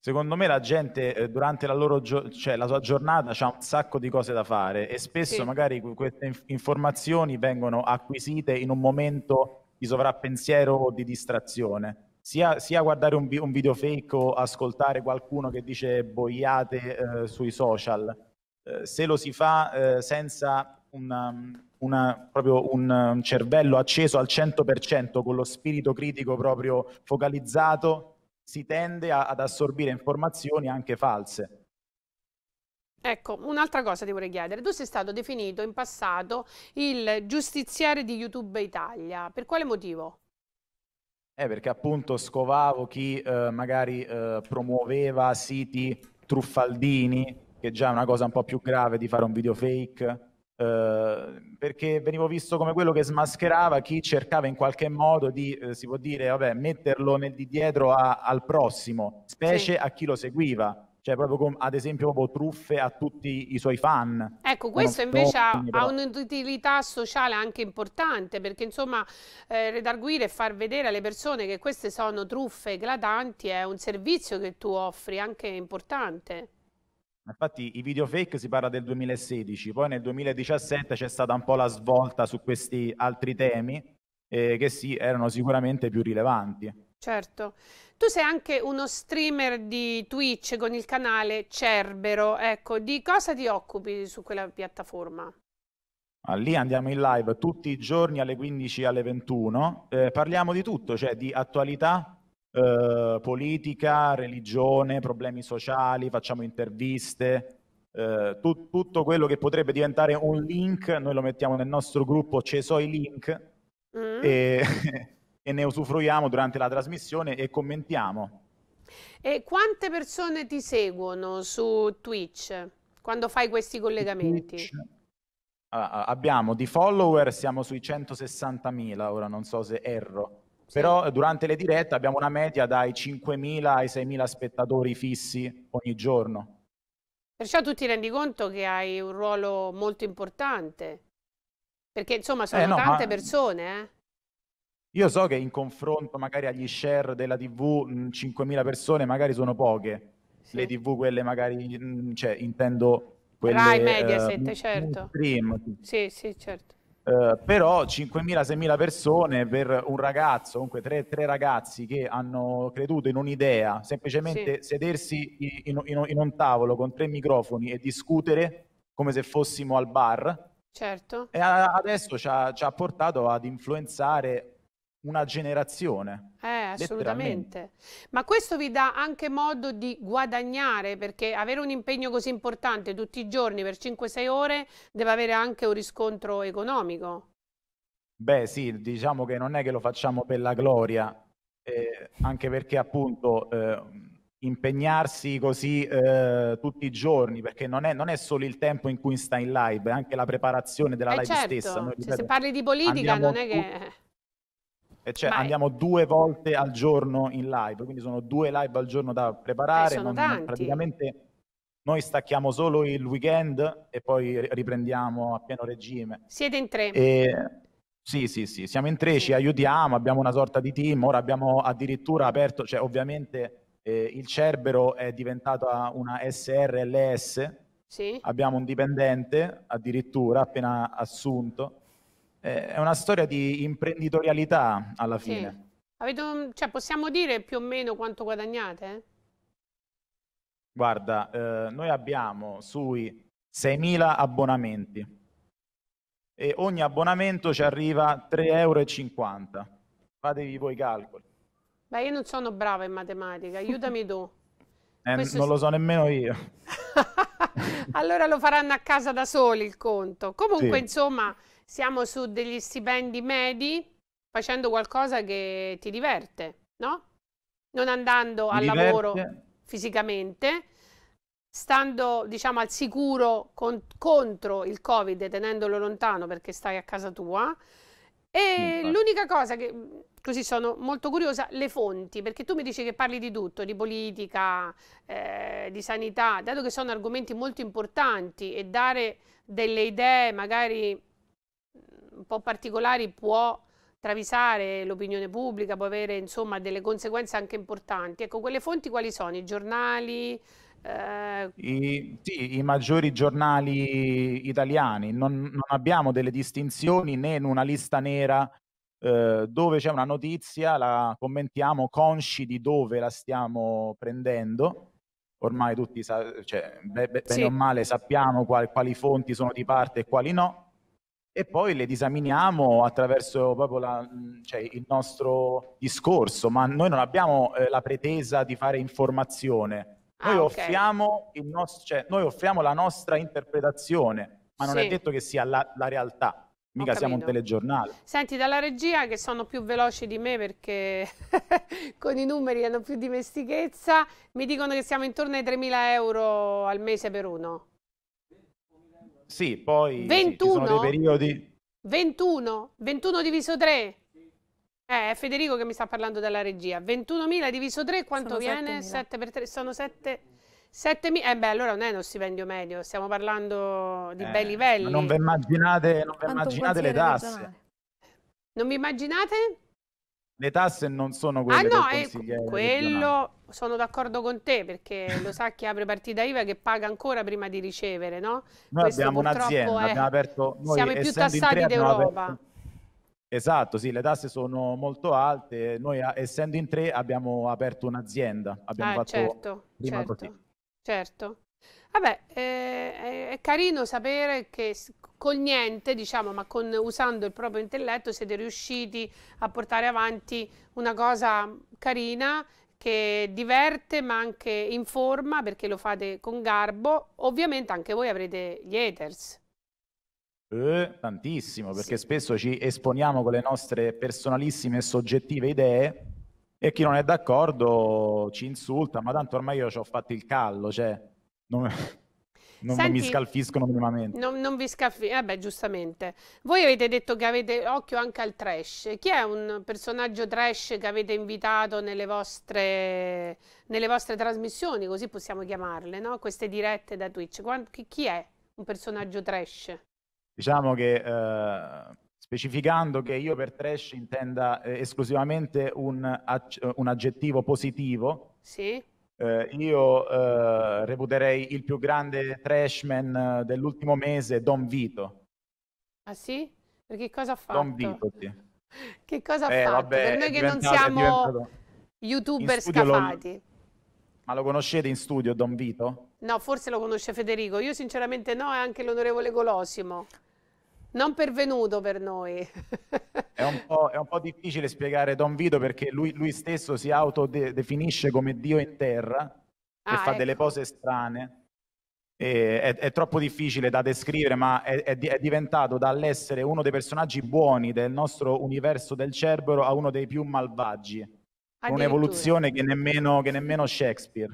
Secondo me la gente eh, durante la, loro gio- cioè, la sua giornata ha un sacco di cose da fare e spesso sì. magari queste inf- informazioni vengono acquisite in un momento di sovrappensiero o di distrazione. Sia, sia guardare un, vi- un, video fake o ascoltare qualcuno che dice boiate eh, sui social. Eh, se lo si fa eh, senza una, um, una, proprio un, un um, cervello acceso al 100% con lo spirito critico proprio focalizzato, si tende a, ad assorbire informazioni anche false. Ecco, un'altra cosa ti vorrei chiedere. Tu sei stato definito in passato il giustiziere di YouTube Italia. Per quale motivo? Eh, perché appunto scovavo chi eh, magari eh, promuoveva siti truffaldini, che già è una cosa un po' più grave di fare un video fake, Ehm, perché venivo visto come quello che smascherava chi cercava in qualche modo di, eh, si può dire, vabbè, metterlo nel, di dietro a, al prossimo, specie sì. a chi lo seguiva. Cioè, proprio com, ad esempio, proprio truffe a tutti i suoi fan. Ecco, questo non invece ha, ha un'utilità sociale anche importante, perché insomma, eh, redarguire e far vedere alle persone che queste sono truffe eclatanti è un servizio che tu offri anche importante. Infatti i video fake si parla del 2016, poi nel 2017 c'è stata un po' la svolta su questi altri temi eh, che sì, erano sicuramente più rilevanti. Certo. Tu sei anche uno streamer di Twitch con il canale Cerbero, ecco, di cosa ti occupi su quella piattaforma? lì andiamo in live tutti i giorni alle 15 alle 21, eh, parliamo di tutto, cioè di attualità, eh, politica, religione, problemi sociali, facciamo interviste, eh, tu, tutto quello che potrebbe diventare un link, noi lo mettiamo nel nostro gruppo Cesoi Link mm. e, e ne usufruiamo durante la trasmissione e commentiamo. E quante persone ti seguono su Twitch quando fai questi collegamenti? Allora, ah, ah, abbiamo di follower, siamo sui 160.000, ora non so se erro. Però eh, durante le dirette abbiamo una media dai 5.000 ai 6.000 spettatori fissi ogni giorno. Perciò tu ti rendi conto che hai un ruolo molto importante, perché insomma sono eh no, tante ma... persone. Eh? Io so che in confronto magari agli share della TV 5.000 mm, persone magari sono poche, sì. le TV quelle magari, mm, cioè intendo quelle... Rai, Mediaset, uh, certo. Stream. Sì, sì, certo. Eh, però 5.000-6.000 persone per un ragazzo, comunque tre, tre, ragazzi che hanno creduto in un'idea, semplicemente sì. sedersi in, in, in, un tavolo con tre microfoni e discutere come se fossimo al bar, certo. e adesso ci ha, ci ha portato ad influenzare una generazione. Eh, assolutamente. Ma questo vi dà anche modo di guadagnare, perché avere un impegno così importante tutti i giorni per 5-6 ore deve avere anche un riscontro economico. Beh, sì, diciamo che non è che lo facciamo per la gloria, eh, anche perché appunto eh, impegnarsi così eh, tutti i giorni, perché non è, non è, solo il tempo in cui stai in live, è anche la preparazione della eh, live certo. stessa. Noi, cioè, se parli di politica non è che... E cioè Ma andiamo due volte al giorno in live, quindi sono due live al giorno da preparare. Eh, non, praticamente noi stacchiamo solo il weekend e poi riprendiamo a pieno regime. Siete in tre? E... Sì, sì, sì, siamo in tre, sì. ci aiutiamo, abbiamo una sorta di team, ora abbiamo addirittura aperto, cioè ovviamente eh, il Cerbero è diventato una SRLS, sì. abbiamo un dipendente addirittura appena assunto eh, è una storia di imprenditorialità alla fine. Sì. Avete, un, cioè, possiamo dire più o meno quanto guadagnate? Guarda, eh, noi abbiamo sui 6.000 abbonamenti e ogni abbonamento ci arriva 3,50 euro. Fatevi voi i calcoli. Beh, io non sono brava in matematica, aiutami tu. Eh, Questo... Non lo so nemmeno io. allora lo faranno a casa da soli il conto. Comunque, sì. insomma siamo su degli stipendi medi facendo qualcosa che ti diverte, no? Non andando al lavoro fisicamente, stando diciamo al sicuro con, contro il Covid, tenendolo lontano perché stai a casa tua. E Infatti. l'unica cosa che così sono molto curiosa, le fonti, perché tu mi dici che parli di tutto, di politica, eh, di sanità, dato che sono argomenti molto importanti e dare delle idee magari un po' particolari può travisare l'opinione pubblica, può avere insomma delle conseguenze anche importanti. Ecco, quelle fonti quali sono? I giornali? Eh... I, sì, i maggiori giornali italiani. Non, non, abbiamo delle distinzioni né in una lista nera eh, dove c'è una notizia, la commentiamo consci di dove la stiamo prendendo. Ormai tutti, sa- cioè, be- be- bene sì. o male, sappiamo qual- quali fonti sono di parte e quali no e poi le disaminiamo attraverso proprio la, cioè, il nostro discorso, ma noi non abbiamo eh, la pretesa di fare informazione, noi, ah, okay. offriamo nostro, cioè, noi, offriamo la nostra interpretazione, ma non sì. è detto che sia la, la realtà. Mica siamo un telegiornale. Senti, dalla regia che sono più veloci di me perché con i numeri hanno più dimestichezza, mi dicono che siamo intorno ai 3.000 euro al mese per uno sì, poi 21? Sì, sono dei periodi... 21? 21 diviso 3? Eh, è Federico che mi sta parlando della regia. 21.000 diviso 3 quanto sono viene? 7 per 3 sono 7... 7.000, eh beh, allora non è uno stipendio medio, stiamo parlando di eh, bei livelli. Non vi immaginate, non vi immaginate le tasse. Non vi immaginate? Le tasse non sono quelle ah, no, del eh, consigliere eh, quello sono d'accordo con te perché lo sa chi apre partita IVA che paga ancora prima di ricevere, no? Noi Questo abbiamo un'azienda, è... abbiamo aperto noi, siamo i più tassati d'Europa. Aperto... Esatto, sì, le tasse sono molto alte, noi essendo in tre abbiamo aperto un'azienda, abbiamo ah, fatto certo, prima certo, così. Certo. Vabbè, eh, è carino sapere che col niente, diciamo, ma con, usando il proprio intelletto siete riusciti a portare avanti una cosa carina che diverte ma anche informa perché lo fate con garbo. Ovviamente anche voi avrete gli haters. Eh, tantissimo, perché sì. spesso ci esponiamo con le nostre personalissime e soggettive idee e chi non è d'accordo ci insulta, ma tanto ormai io ci ho fatto il callo, cioè non, non, Senti, non mi scalfiscono minimamente. Non, non vi scalfiscono, vabbè, eh giustamente. Voi avete detto che avete occhio anche al trash. Chi è un personaggio trash che avete invitato nelle vostre, nelle vostre trasmissioni, così possiamo chiamarle, no? Queste dirette da Twitch. chi è un personaggio trash? Diciamo che... Eh specificando che io per trash intenda eh, esclusivamente un, un, aggettivo positivo, sì. Eh, io eh, reputerei il più grande trashman eh, dell'ultimo mese Don Vito. Ah sì? Perché cosa ha fatto? Don Vito, sì. Che cosa ha eh, fatto? Vabbè, per noi che non siamo youtuber scafati. Lo... Ma lo conoscete in studio Don Vito? No, forse lo conosce Federico. Io sinceramente no, è anche l'onorevole Golosimo non pervenuto per noi. È un, è un, po', difficile spiegare Don Vito perché lui, lui stesso si autodefinisce come Dio in terra, che ah, fa ecco. delle cose strane. È, è, troppo difficile da descrivere, ma è, è, diventato dall'essere uno dei personaggi buoni del nostro universo del Cerbero a uno dei più malvagi. Un'evoluzione che nemmeno, che nemmeno Shakespeare.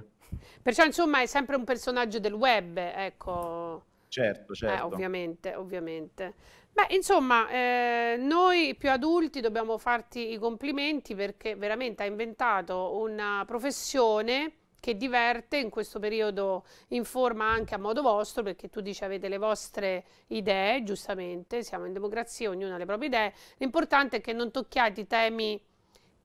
Perciò, insomma, è sempre un personaggio del web, ecco. Certo, certo. Eh, certo. ovviamente, ovviamente. Beh, insomma, eh, noi più adulti dobbiamo farti i complimenti perché veramente hai inventato una professione che diverte in questo periodo in forma anche a modo vostro, perché tu dici avete le vostre idee, giustamente, siamo in democrazia, ognuno ha le proprie idee. L'importante è che non tocchiate i temi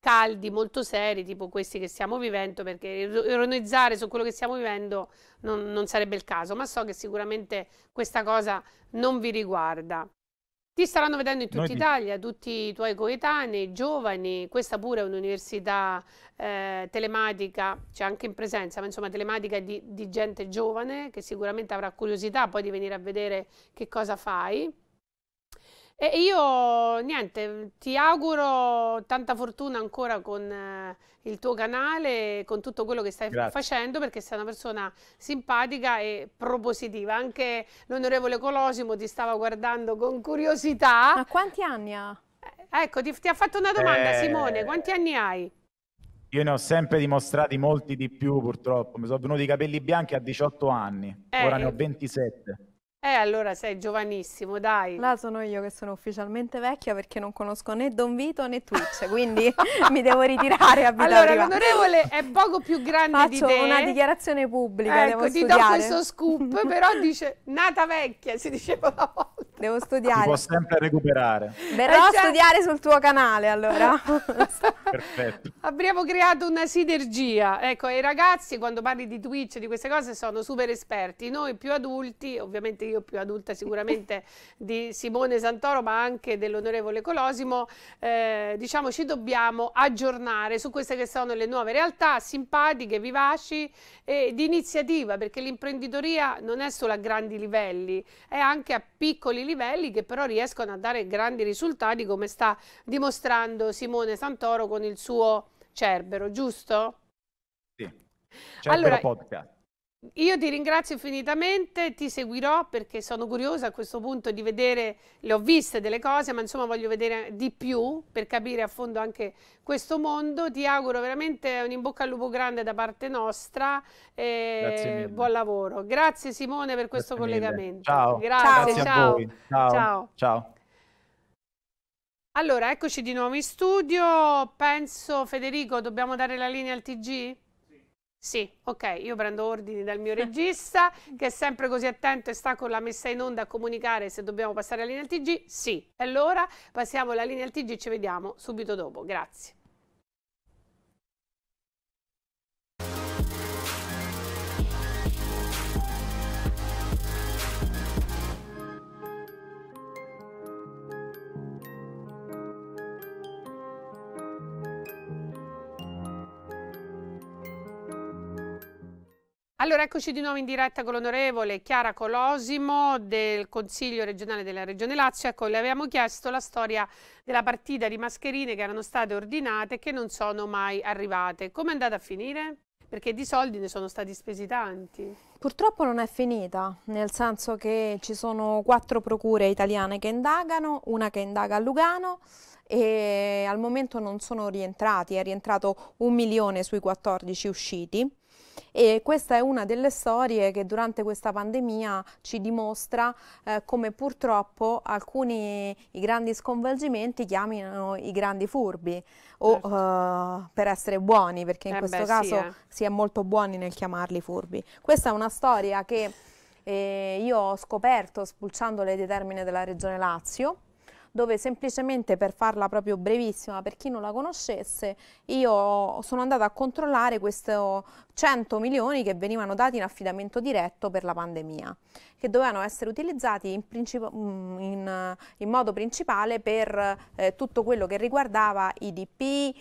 caldi, molto seri, tipo questi che stiamo vivendo, perché ironizzare su quello che stiamo vivendo non, non sarebbe il caso, ma so che sicuramente questa cosa non vi riguarda. Ti staranno vedendo in tutta Noi... Italia, tutti i tuoi coetanei, giovani, questa pure è un'università eh, telematica, c'è cioè anche in presenza, ma insomma telematica di, di gente giovane che sicuramente avrà curiosità poi di venire a vedere che cosa fai. E io, niente, ti auguro tanta fortuna ancora con eh, il tuo canale, con tutto quello che stai Grazie. facendo, perché sei una persona simpatica e propositiva. Anche l'onorevole Colosimo ti stava guardando con curiosità. Ma quanti anni ha? Eh, ecco, ti, ti, ha fatto una domanda, eh... Simone, quanti anni hai? Io ne ho sempre dimostrati molti di più, purtroppo. Mi sono venuti i capelli bianchi a 18 anni, ora ne ho 27. Eh. Eh, allora sei giovanissimo, dai. Là sono io che sono ufficialmente vecchia perché non conosco né Don Vito né Twitch, quindi mi devo ritirare a vita Allora, l'onorevole è poco più grande Faccio di te. Faccio una dichiarazione pubblica, ecco, ti studiare. do questo scoop, però dice nata vecchia, si diceva una volta. Devo studiare. Si può sempre recuperare. Verrò eh, cioè... a studiare sul tuo canale, allora. Perfetto. Abbiamo creato una sinergia. Ecco, i ragazzi quando parli di Twitch, di queste cose, sono super esperti. Noi più adulti, ovviamente io io più adulta sicuramente di Simone Santoro ma anche dell'onorevole Colosimo, eh, diciamo ci dobbiamo aggiornare su queste che sono le nuove realtà simpatiche, vivaci e di iniziativa perché l'imprenditoria non è solo a grandi livelli, è anche a piccoli livelli che però riescono a dare grandi risultati come sta dimostrando Simone Santoro con il suo Cerbero, giusto? Sì, Cerbero allora, Podcast. Io ti ringrazio infinitamente, ti seguirò perché sono curiosa a questo punto di vedere, le ho viste delle cose, ma insomma voglio vedere di più per capire a fondo anche questo mondo. Ti auguro veramente un in bocca al lupo grande da parte nostra e buon lavoro. Grazie Simone per questo Grazie collegamento. Ciao. Grazie, Grazie ciao. ciao. ciao. ciao. Allora, eccoci di nuovo in studio. Penso, Federico, dobbiamo dare la linea al TG? Sì, ok, io prendo ordini dal mio regista che è sempre così attento e sta con la messa in onda a comunicare se dobbiamo passare alla linea al TG. Sì, allora passiamo alla linea al TG, ci vediamo subito dopo. Grazie. Allora, eccoci di nuovo in diretta con l'onorevole Chiara Colosimo del Consiglio regionale della Regione Lazio. Ecco, le avevamo chiesto la storia della partita di mascherine che erano state ordinate e che non sono mai arrivate. Come è andata a finire? Perché di soldi ne sono stati spesi tanti. Purtroppo non è finita, nel senso che ci sono quattro procure italiane che indagano, una che indaga a Lugano e al momento non sono rientrati, è rientrato un milione sui 14 usciti e questa è una delle storie che durante questa pandemia ci dimostra eh, come purtroppo alcuni i grandi sconvolgimenti chiamino i grandi furbi o certo. uh, per essere buoni perché in eh questo beh, caso sì, eh. si è molto buoni nel chiamarli furbi. Questa è una storia che eh, io ho scoperto spulciando le determine della regione Lazio dove semplicemente per farla proprio brevissima per chi non la conoscesse, io sono andata a controllare questo, 100 milioni che venivano dati in affidamento diretto per la pandemia, che dovevano essere utilizzati in, mm, in, in modo principale per eh, tutto quello che riguardava i DP,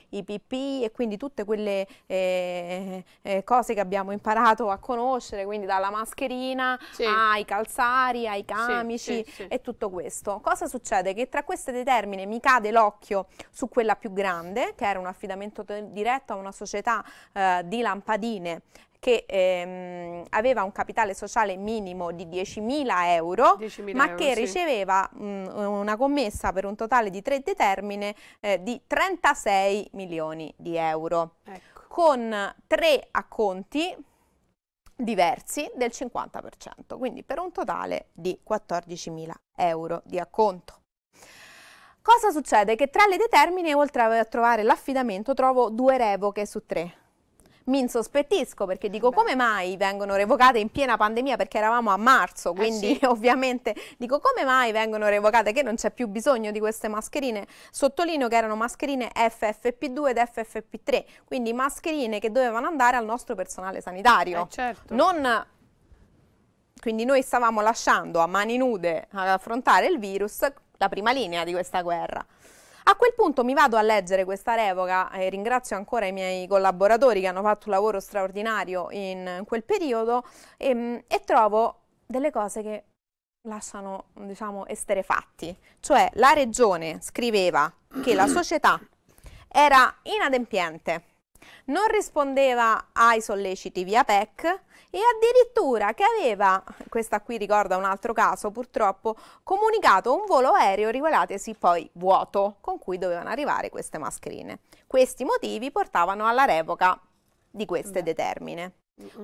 i PP e quindi tutte quelle eh, eh, cose che abbiamo imparato a conoscere, quindi dalla mascherina sì. ai calzari, ai camici sì, sì, e tutto questo. Cosa succede? Che tra queste determine mi cade l'occhio su quella più grande, che era un affidamento diretto a una società eh, di lampadine Udine che ehm, aveva un capitale sociale minimo di 10.000 euro, 10 ma euro, che riceveva sì. mh, una commessa per un totale di tre determine eh, di 36 milioni di euro, ecco. con tre acconti diversi del 50%, quindi per un totale di 14.000 euro di acconto. Cosa succede? Che tra le determine, oltre a trovare l'affidamento, trovo due revoche su tre mi insospettisco perché dico Beh. come mai vengono revocate in piena pandemia perché eravamo a marzo, eh quindi eh sì. ovviamente dico come mai vengono revocate che non c'è più bisogno di queste mascherine. Sottolineo che erano mascherine FFP2 ed FFP3, quindi mascherine che dovevano andare al nostro personale sanitario. Eh certo. Non quindi noi stavamo lasciando a mani nude ad affrontare il virus la prima linea di questa guerra. A quel punto mi vado a leggere questa revoca e ringrazio ancora i miei collaboratori che hanno fatto un lavoro straordinario in quel periodo e, ehm, e trovo delle cose che lasciano diciamo esterefatti, cioè la regione scriveva che la società era inadempiente, non rispondeva ai solleciti via PEC e addirittura che aveva, questa qui ricorda un altro caso purtroppo, comunicato un volo aereo rivelatesi poi vuoto con cui dovevano arrivare queste mascherine. Questi motivi portavano alla revoca di queste determine.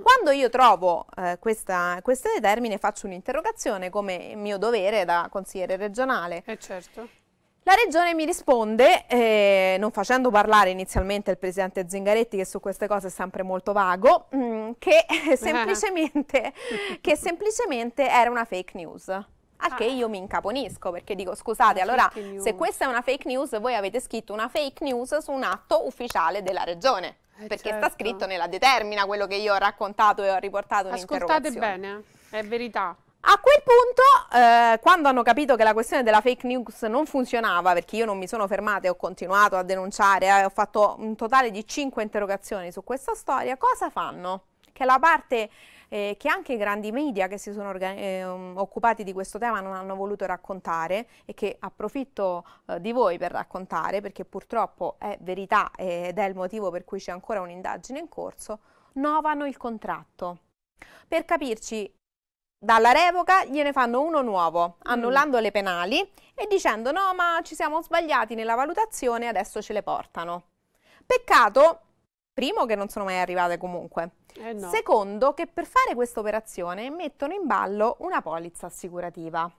Quando io trovo eh, questa, queste determine faccio un'interrogazione come mio dovere da consigliere regionale. Eh certo. La Regione mi risponde, eh, non facendo parlare inizialmente il Presidente Zingaretti, che su queste cose è sempre molto vago, mh, mm, che, semplicemente, che semplicemente era una fake news. Al ah. che io mi incaponisco perché dico scusate una allora se questa è una fake news voi avete scritto una fake news su un atto ufficiale della regione eh perché certo. sta scritto nella determina quello che io ho raccontato e ho riportato in Ascoltate bene, è verità. A quel punto, eh, quando hanno capito che la questione della fake news non funzionava, perché io non mi sono fermata e ho continuato a denunciare, eh, ho fatto un totale di 5 interrogazioni su questa storia, cosa fanno? Che la parte eh, che anche i grandi media che si sono ehm, occupati di questo tema non hanno voluto raccontare e che approfitto eh, di voi per raccontare, perché purtroppo è verità ed è il motivo per cui c'è ancora un'indagine in corso, novano il contratto. Per capirci, dalla revoca gliene fanno uno nuovo, mm. annullando mm. le penali e dicendo no ma ci siamo sbagliati nella valutazione, adesso ce le portano. Peccato, primo, che non sono mai arrivate comunque. Eh no. Secondo, che per fare questa operazione mettono in ballo una polizza assicurativa.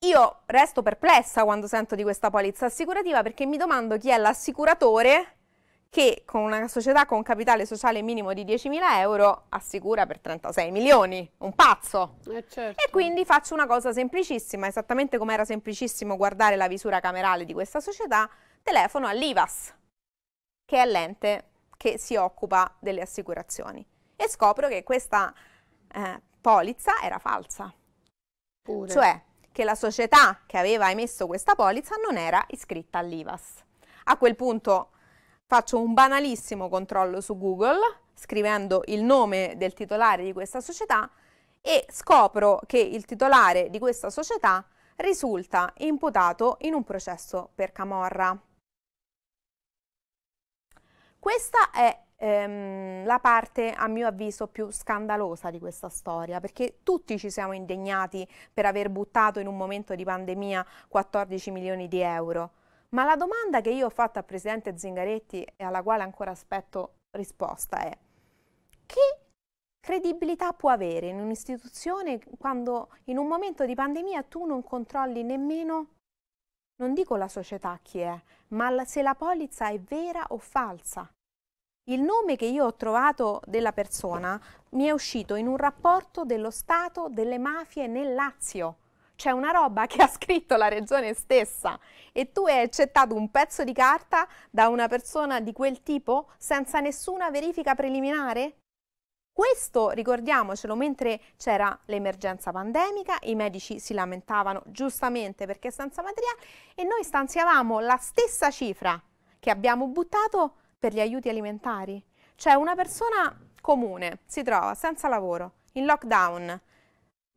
Io resto perplessa quando sento di questa polizza assicurativa perché mi domando chi è l'assicuratore che con una società con capitale sociale minimo di 10.000 euro assicura per 36 milioni, un pazzo. Eh certo. E quindi faccio una cosa semplicissima, esattamente come era semplicissimo guardare la visura camerale di questa società, telefono all'IVAS, che è l'ente che si occupa delle assicurazioni, e scopro che questa eh, polizza era falsa. Pure. Cioè che la società che aveva emesso questa polizza non era iscritta all'IVAS. A quel punto Faccio un banalissimo controllo su Google, scrivendo il nome del titolare di questa società e scopro che il titolare di questa società risulta imputato in un processo per Camorra. Questa è ehm, la parte, a mio avviso, più scandalosa di questa storia, perché tutti ci siamo indegnati per aver buttato in un momento di pandemia 14 milioni di euro. Ma la domanda che io ho fatto al Presidente Zingaretti e alla quale ancora aspetto risposta è che credibilità può avere in un'istituzione quando in un momento di pandemia tu non controlli nemmeno, non dico la società chi è, ma se la polizza è vera o falsa? Il nome che io ho trovato della persona mi è uscito in un rapporto dello Stato delle mafie nel Lazio c'è una roba che ha scritto la regione stessa e tu hai accettato un pezzo di carta da una persona di quel tipo senza nessuna verifica preliminare? Questo, ricordiamocelo, mentre c'era l'emergenza pandemica, i medici si lamentavano giustamente perché senza materiale e noi stanziavamo la stessa cifra che abbiamo buttato per gli aiuti alimentari. Cioè una persona comune si trova senza lavoro, in lockdown,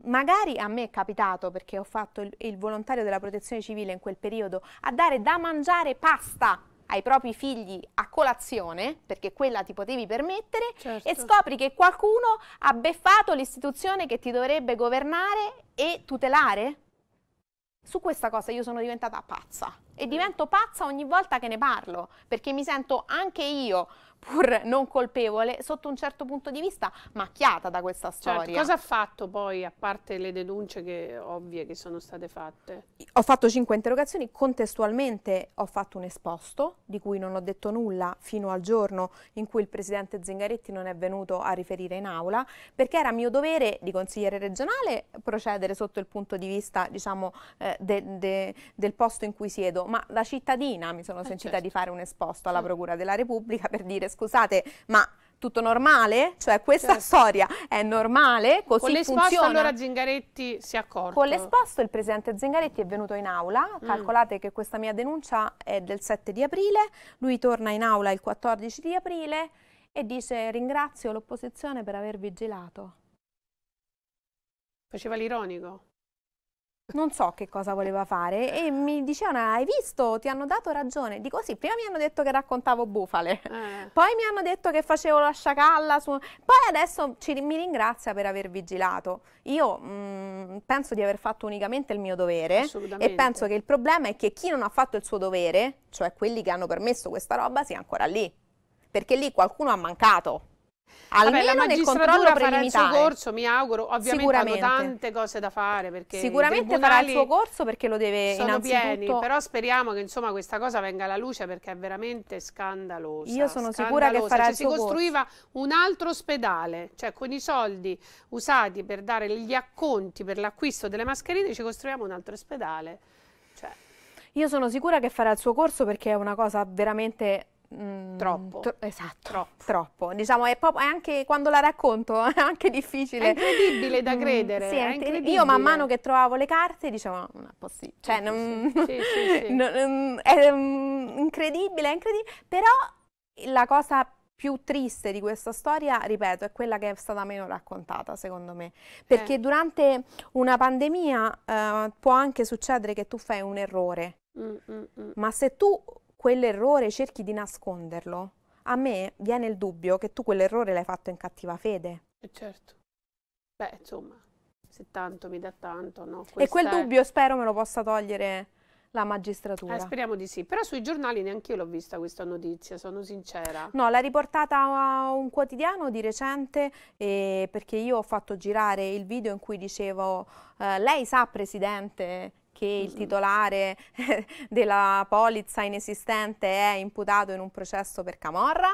Magari a me è capitato, perché ho fatto il, il volontario della protezione civile in quel periodo, a dare da mangiare pasta ai propri figli a colazione, perché quella ti potevi permettere, certo. e scopri che qualcuno ha beffato l'istituzione che ti dovrebbe governare e tutelare? Su questa cosa io sono diventata pazza e mm. divento pazza ogni volta che ne parlo, perché mi sento anche io pur non colpevole, sotto un certo punto di vista macchiata da questa certo, storia. Certo, cosa ha fatto poi, a parte le denunce che, ovvie che sono state fatte? Ho fatto cinque interrogazioni, contestualmente ho fatto un esposto, di cui non ho detto nulla fino al giorno in cui il presidente Zingaretti non è venuto a riferire in aula, perché era mio dovere di consigliere regionale procedere sotto il punto di vista, diciamo, eh, de, de, del posto in cui siedo, ma da cittadina mi sono eh sentita certo. di fare un esposto alla Procura della Repubblica per dire scusate, ma tutto normale? Cioè questa certo. storia è normale? Così Con l'esposto funziona? allora Zingaretti si è accorto? Con l'esposto il presidente Zingaretti è venuto in aula, mm. calcolate che questa mia denuncia è del 7 di aprile, lui torna in aula il 14 di aprile e dice ringrazio l'opposizione per aver vigilato. Faceva l'ironico? non so che cosa voleva fare e mi dicevano hai visto ti hanno dato ragione dico sì prima mi hanno detto che raccontavo bufale eh. poi mi hanno detto che facevo la sciacalla su... poi adesso ci, mi ringrazia per aver vigilato io mh, mm, penso di aver fatto unicamente il mio dovere e penso che il problema è che chi non ha fatto il suo dovere cioè quelli che hanno permesso questa roba sia ancora lì perché lì qualcuno ha mancato Almeno Vabbè, nel controllo farà il suo corso, mi auguro, ovviamente hanno tante cose da fare perché sicuramente farà il suo corso perché lo deve sono innanzitutto pieni, però speriamo che insomma questa cosa venga alla luce perché è veramente scandalosa. Io sono scandalosa. sicura che farà cioè, il suo corso. si costruiva un altro ospedale, cioè con i soldi usati per dare gli acconti per l'acquisto delle mascherine ci costruiamo un altro ospedale. Cioè. Io sono sicura che farà il suo corso perché è una cosa veramente Mm, troppo. Tro esatto, troppo. troppo. Diciamo, è, è, anche quando la racconto, è anche difficile. È incredibile da mm, credere. Mm, sì, incredibile. Io man mano che trovavo le carte dicevo, non mm, è possibile. Cioè, non, sì, sì, sì. non, è um, incredibile, è incredibile. Però la cosa più triste di questa storia, ripeto, è quella che è stata meno raccontata, secondo me. Perché eh. durante una pandemia eh, può anche succedere che tu fai un errore. Mm, ma se tu quell'errore cerchi di nasconderlo, a me viene il dubbio che tu quell'errore l'hai fatto in cattiva fede. E eh, certo. Beh, insomma, se tanto mi dà tanto, no? Questa e quel è... dubbio spero me lo possa togliere la magistratura. Eh, speriamo di sì, però sui giornali neanche io l'ho vista questa notizia, sono sincera. No, l'ha riportata a un quotidiano di recente eh, perché io ho fatto girare il video in cui dicevo eh, lei sa presidente che il esatto. titolare della polizza inesistente è imputato in un processo per Camorra?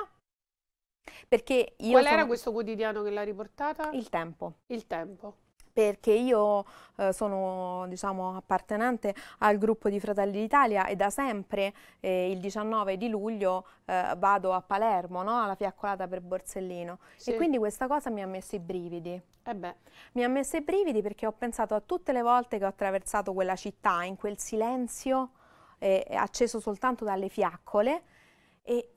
Perché io Qual sono... era questo quotidiano che l'ha riportata? Il Tempo. Il Tempo perché io eh, sono diciamo, appartenente al gruppo di Fratelli d'Italia e da sempre eh, il 19 di luglio eh, vado a Palermo no? alla fiaccolata per Borsellino sì. e quindi questa cosa mi ha messo i brividi. Eh mi ha messo i brividi perché ho pensato a tutte le volte che ho attraversato quella città in quel silenzio eh, acceso soltanto dalle fiaccole e,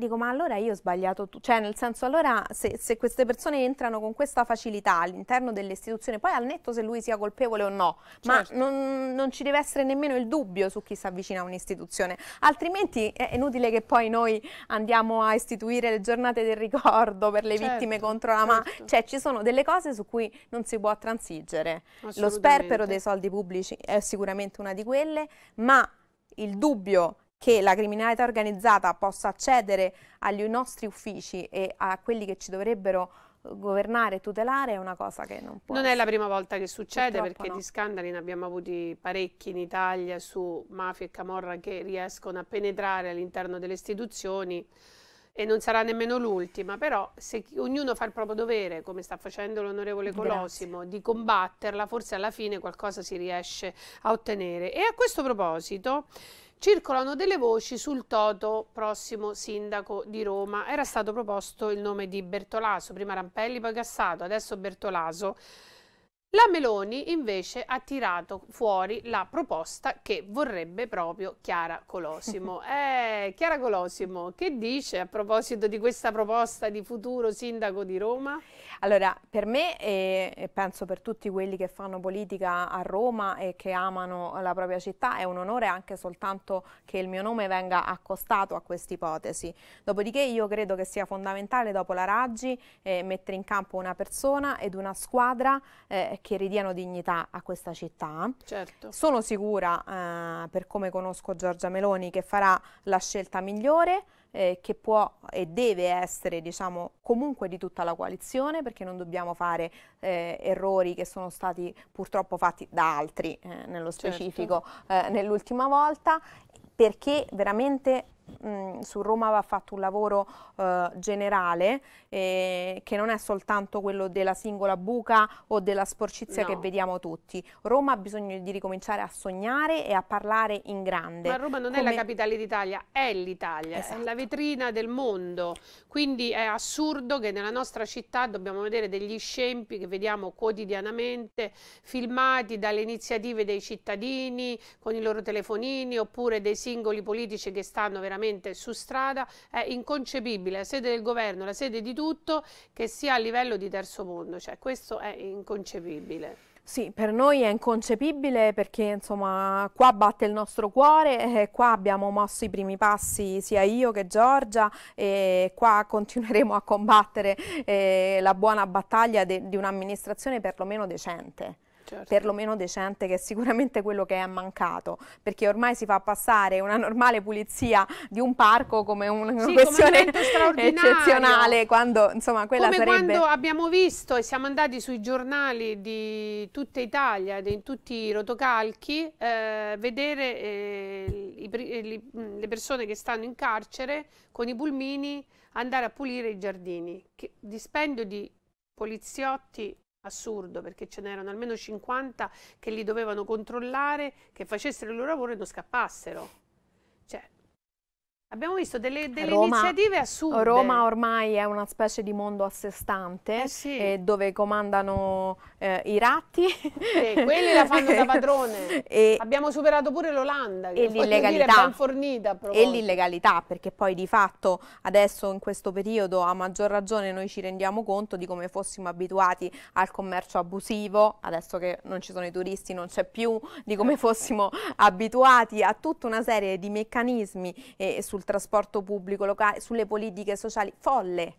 dico ma allora io ho sbagliato tutto, cioè nel senso allora se, se, queste persone entrano con questa facilità all'interno dell'istituzione, poi al netto se lui sia colpevole o no, certo. ma non, non, ci deve essere nemmeno il dubbio su chi si avvicina a un'istituzione, altrimenti è inutile che poi noi andiamo a istituire le giornate del ricordo per le certo, vittime contro la mafia, certo. cioè ci sono delle cose su cui non si può transigere, lo sperpero dei soldi pubblici è sicuramente una di quelle, ma il dubbio che la criminalità organizzata possa accedere agli nostri uffici e a quelli che ci dovrebbero eh, governare e tutelare è una cosa che non può Non essere. è la prima volta che succede Purtroppo perché no. di scandali ne abbiamo avuti parecchi in Italia su mafia e camorra che riescono a penetrare all'interno delle istituzioni e non sarà nemmeno l'ultima, però se ognuno fa il proprio dovere, come sta facendo l'onorevole Colosimo, Grazie. di combatterla, forse alla fine qualcosa si riesce a ottenere. E a questo proposito circolano delle voci sul Toto prossimo sindaco di Roma. Era stato proposto il nome di Bertolaso, prima Rampelli, poi Cassato, adesso Bertolaso. La Meloni invece ha tirato fuori la proposta che vorrebbe proprio Chiara Colosimo. Eh, Chiara Colosimo, che dice a proposito di questa proposta di futuro sindaco di Roma? Allora, per me e penso per tutti quelli che fanno politica a Roma e che amano la propria città è un onore anche soltanto che il mio nome venga accostato a questa ipotesi. Dopodiché io credo che sia fondamentale dopo la Raggi eh, mettere in campo una persona ed una squadra eh, che ridiano dignità a questa città. Certo. Sono sicura, eh, per come conosco Giorgia Meloni, che farà la scelta migliore. Eh, che può e deve essere diciamo, comunque di tutta la coalizione perché non dobbiamo fare eh, errori che sono stati purtroppo fatti da altri eh, nello certo. specifico certo. nell'ultima volta perché veramente Mm, su Roma va fatto un lavoro eh, generale eh, che non è soltanto quello della singola buca o della sporcizia no. che vediamo tutti. Roma ha bisogno di ricominciare a sognare e a parlare in grande. Ma Roma non Come... è la capitale d'Italia, è l'Italia, esatto. è la esatto. vetrina del mondo. Quindi è assurdo che nella nostra città dobbiamo vedere degli scempi che vediamo quotidianamente, filmati dalle iniziative dei cittadini con i loro telefonini oppure dei singoli politici che stanno veramente veramente su strada è inconcepibile, la sede del governo, la sede di tutto, che sia a livello di terzo mondo, cioè questo è inconcepibile. Sì, per noi è inconcepibile perché insomma qua batte il nostro cuore, eh, qua abbiamo mosso i primi passi sia io che Giorgia e qua continueremo a combattere eh, la buona battaglia di un'amministrazione perlomeno decente certo. perlomeno decente, che è sicuramente quello che è mancato, perché ormai si fa passare una normale pulizia di un parco come una sì, questione come eccezionale, quando insomma quella come sarebbe... quando abbiamo visto e siamo andati sui giornali di tutta Italia, in tutti i rotocalchi, eh, vedere eh, i, eh, li, mm, le persone che stanno in carcere con i pulmini andare a pulire i giardini, che dispendio di poliziotti assurdo perché ce n'erano almeno 50 che li dovevano controllare, che facessero il loro lavoro e non scappassero. Abbiamo visto delle, delle Roma, iniziative assurde. Roma ormai è una specie di mondo a sé stante, eh sì. eh, dove comandano eh, i ratti. Sì, quelli la fanno da padrone. E, Abbiamo superato pure l'Olanda, che l'illegalità. Dire, ben fornita. E l'illegalità, perché poi di fatto adesso in questo periodo a maggior ragione noi ci rendiamo conto di come fossimo abituati al commercio abusivo, adesso che non ci sono i turisti, non c'è più, di come fossimo abituati a tutta una serie di meccanismi eh, sul sul trasporto pubblico locale, sulle politiche sociali, folle,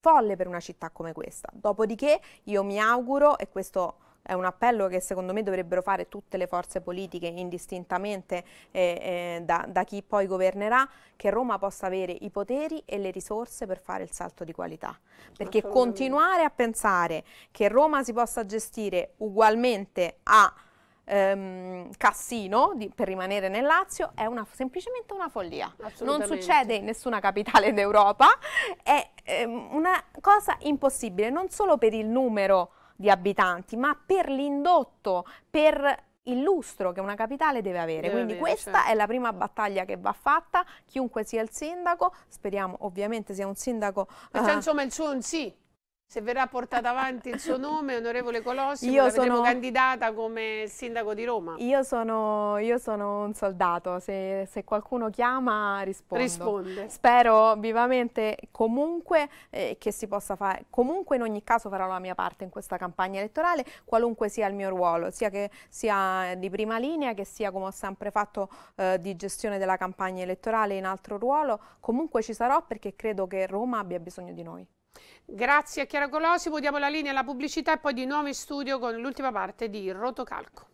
folle per una città come questa. Dopodiché io mi auguro, e questo è un appello che secondo me dovrebbero fare tutte le forze politiche indistintamente eh, eh, da, da, chi poi governerà, che Roma possa avere i poteri e le risorse per fare il salto di qualità. Perché continuare a pensare che Roma si possa gestire ugualmente a ehm, Cassino, di, per rimanere nel Lazio, è una, semplicemente una follia. Non succede in nessuna capitale d'Europa, è ehm, una cosa impossibile, non solo per il numero di abitanti, ma per l'indotto, per il lustro che una capitale deve avere. Deve Quindi avere, questa certo. è la prima battaglia che va fatta, chiunque sia il sindaco, speriamo ovviamente sia un sindaco... Perché uh, insomma il suo un sì se verrà portato avanti il suo nome, onorevole Colossi, io sono candidata come sindaco di Roma. Io sono, io sono un soldato, se, se, qualcuno chiama rispondo. Risponde. Spero vivamente comunque eh, che si possa fare, comunque in ogni caso farò la mia parte in questa campagna elettorale, qualunque sia il mio ruolo, sia che sia di prima linea, che sia come ho sempre fatto eh, di gestione della campagna elettorale in altro ruolo, comunque ci sarò perché credo che Roma abbia bisogno di noi. Grazie a Chiara Golosi, diamo la linea alla pubblicità e poi di nuovo in studio con l'ultima parte di Rotocalco.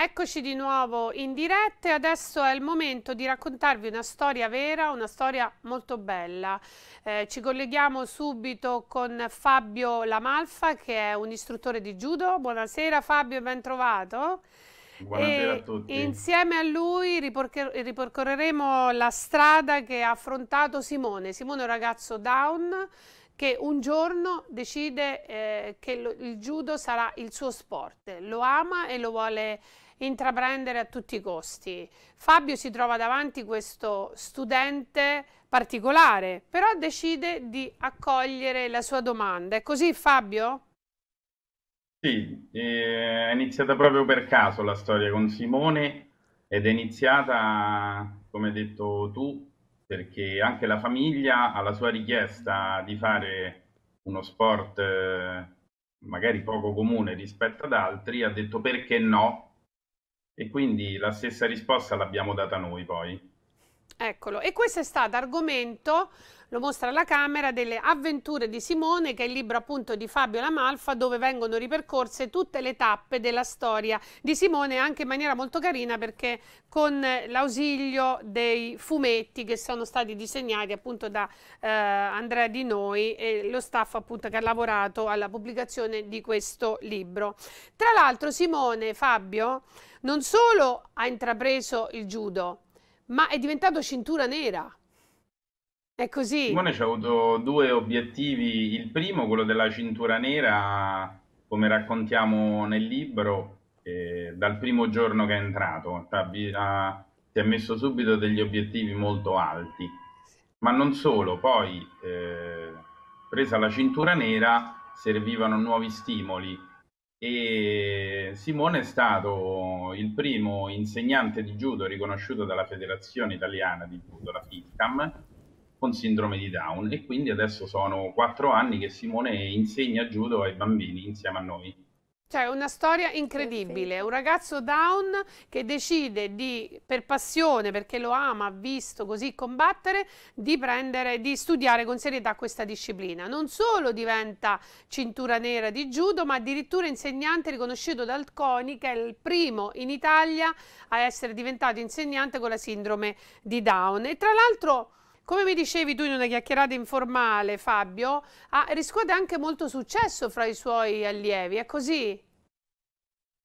Eccoci di nuovo in diretta e adesso è il momento di raccontarvi una storia vera, una storia molto bella. Eh, ci colleghiamo subito con Fabio Lamalfa che è un istruttore di judo. Buonasera Fabio ben trovato. Buonasera e a tutti. Insieme a lui ripercorreremo la strada che ha affrontato Simone. Simone è un ragazzo down che un giorno decide eh, che lo, il judo sarà il suo sport. Lo ama e lo vuole intraprendere a tutti i costi. Fabio si trova davanti questo studente particolare, però decide di accogliere la sua domanda. È così Fabio? Sì, eh, è iniziata proprio per caso la storia con Simone ed è iniziata, come hai detto tu, perché anche la famiglia alla sua richiesta di fare uno sport eh, magari poco comune rispetto ad altri, ha detto perché no e quindi la stessa risposta l'abbiamo data noi poi. Eccolo, e questo è stato argomento, lo mostra la Camera, delle avventure di Simone, che è il libro appunto di Fabio Lamalfa, dove vengono ripercorse tutte le tappe della storia di Simone, anche in maniera molto carina perché con l'ausilio dei fumetti che sono stati disegnati appunto da eh, Andrea Di Noi e lo staff appunto che ha lavorato alla pubblicazione di questo libro. Tra l'altro Simone, Fabio, non solo ha intrapreso il judo, ma è diventato cintura nera. È così. Simone ci ha avuto due obiettivi. Il primo, quello della cintura nera, come raccontiamo nel libro, eh, dal primo giorno che è entrato, si è messo subito degli obiettivi molto alti. Ma non solo, poi eh, presa la cintura nera servivano nuovi stimoli e Simone è stato il primo insegnante di judo riconosciuto dalla Federazione Italiana di Judo, la FITCAM, con sindrome di Down e quindi adesso sono quattro anni che Simone insegna judo ai bambini insieme a noi. Cioè, una storia incredibile. Perfetto. Un ragazzo down che decide di, per passione, perché lo ama, ha visto così combattere, di, prendere, di studiare con serietà questa disciplina. Non solo diventa cintura nera di judo, ma addirittura insegnante riconosciuto dal CONI, che è il primo in Italia a essere diventato insegnante con la sindrome di Down. E tra l'altro come mi dicevi tu in una chiacchierata informale, Fabio, ha, riscuote anche molto successo fra i suoi allievi, è così?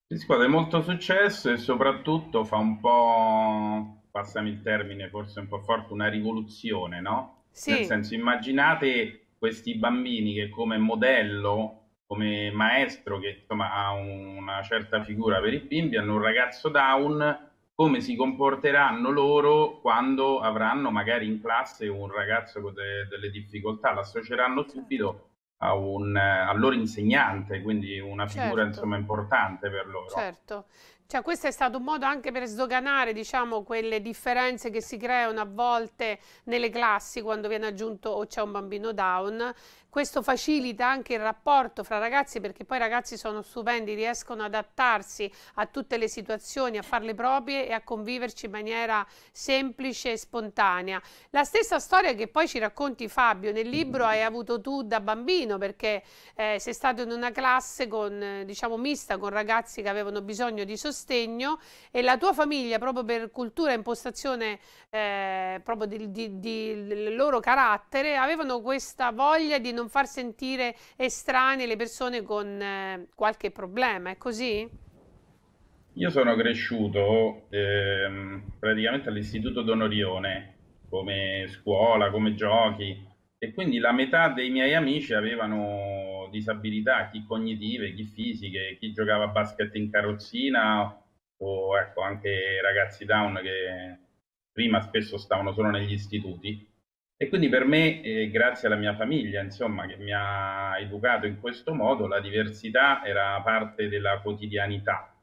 Riscuote molto successo e soprattutto fa un po', passami il termine forse un po' forte, una rivoluzione, no? Sì. Nel senso, immaginate questi bambini che come modello, come maestro che insomma ha una certa figura per i bimbi, hanno un ragazzo down come si comporteranno loro quando avranno magari in classe un ragazzo con de- delle difficoltà, l'associeranno certo. subito a un, al loro insegnante, quindi una figura certo. insomma, importante per loro. Certo, cioè, questo è stato un modo anche per sdoganare diciamo, quelle differenze che si creano a volte nelle classi quando viene aggiunto o c'è un bambino down questo facilita anche il rapporto fra ragazzi perché poi i ragazzi sono stupendi, riescono ad adattarsi a tutte le situazioni, a farle proprie e a conviverci in maniera semplice e spontanea. La stessa storia che poi ci racconti Fabio nel libro hai avuto tu da bambino perché eh, sei stato in una classe con, diciamo, mista con ragazzi che avevano bisogno di sostegno e la tua famiglia proprio per cultura e impostazione eh, proprio del loro carattere avevano questa voglia di non non far sentire estranee le persone con eh, qualche problema, è così? Io sono cresciuto ehm, praticamente all'Istituto Donorione, come scuola, come giochi, e quindi la metà dei miei amici avevano disabilità, chi cognitive, chi fisiche, chi giocava a basket in carrozzina o ecco, anche ragazzi down che prima spesso stavano solo negli istituti e quindi per me, eh, grazie alla mia famiglia, insomma, che mi ha educato in questo modo, la diversità era parte della quotidianità.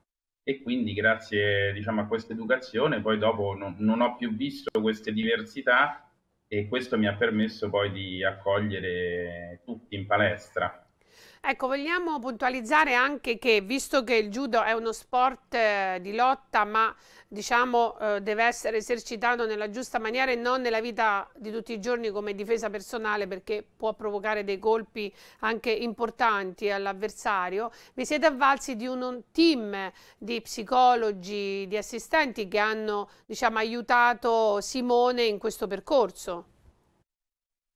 E quindi grazie diciamo, a questa educazione poi dopo non, non ho più visto queste diversità e questo mi ha permesso poi di accogliere tutti in palestra. Ecco, vogliamo puntualizzare anche che, visto che il judo è uno sport eh, di lotta, ma diciamo eh, deve essere esercitato nella giusta maniera e non nella vita di tutti i giorni come difesa personale, perché può provocare dei colpi anche importanti all'avversario, vi siete avvalsi di un team di psicologi, di assistenti che hanno diciamo, aiutato Simone in questo percorso.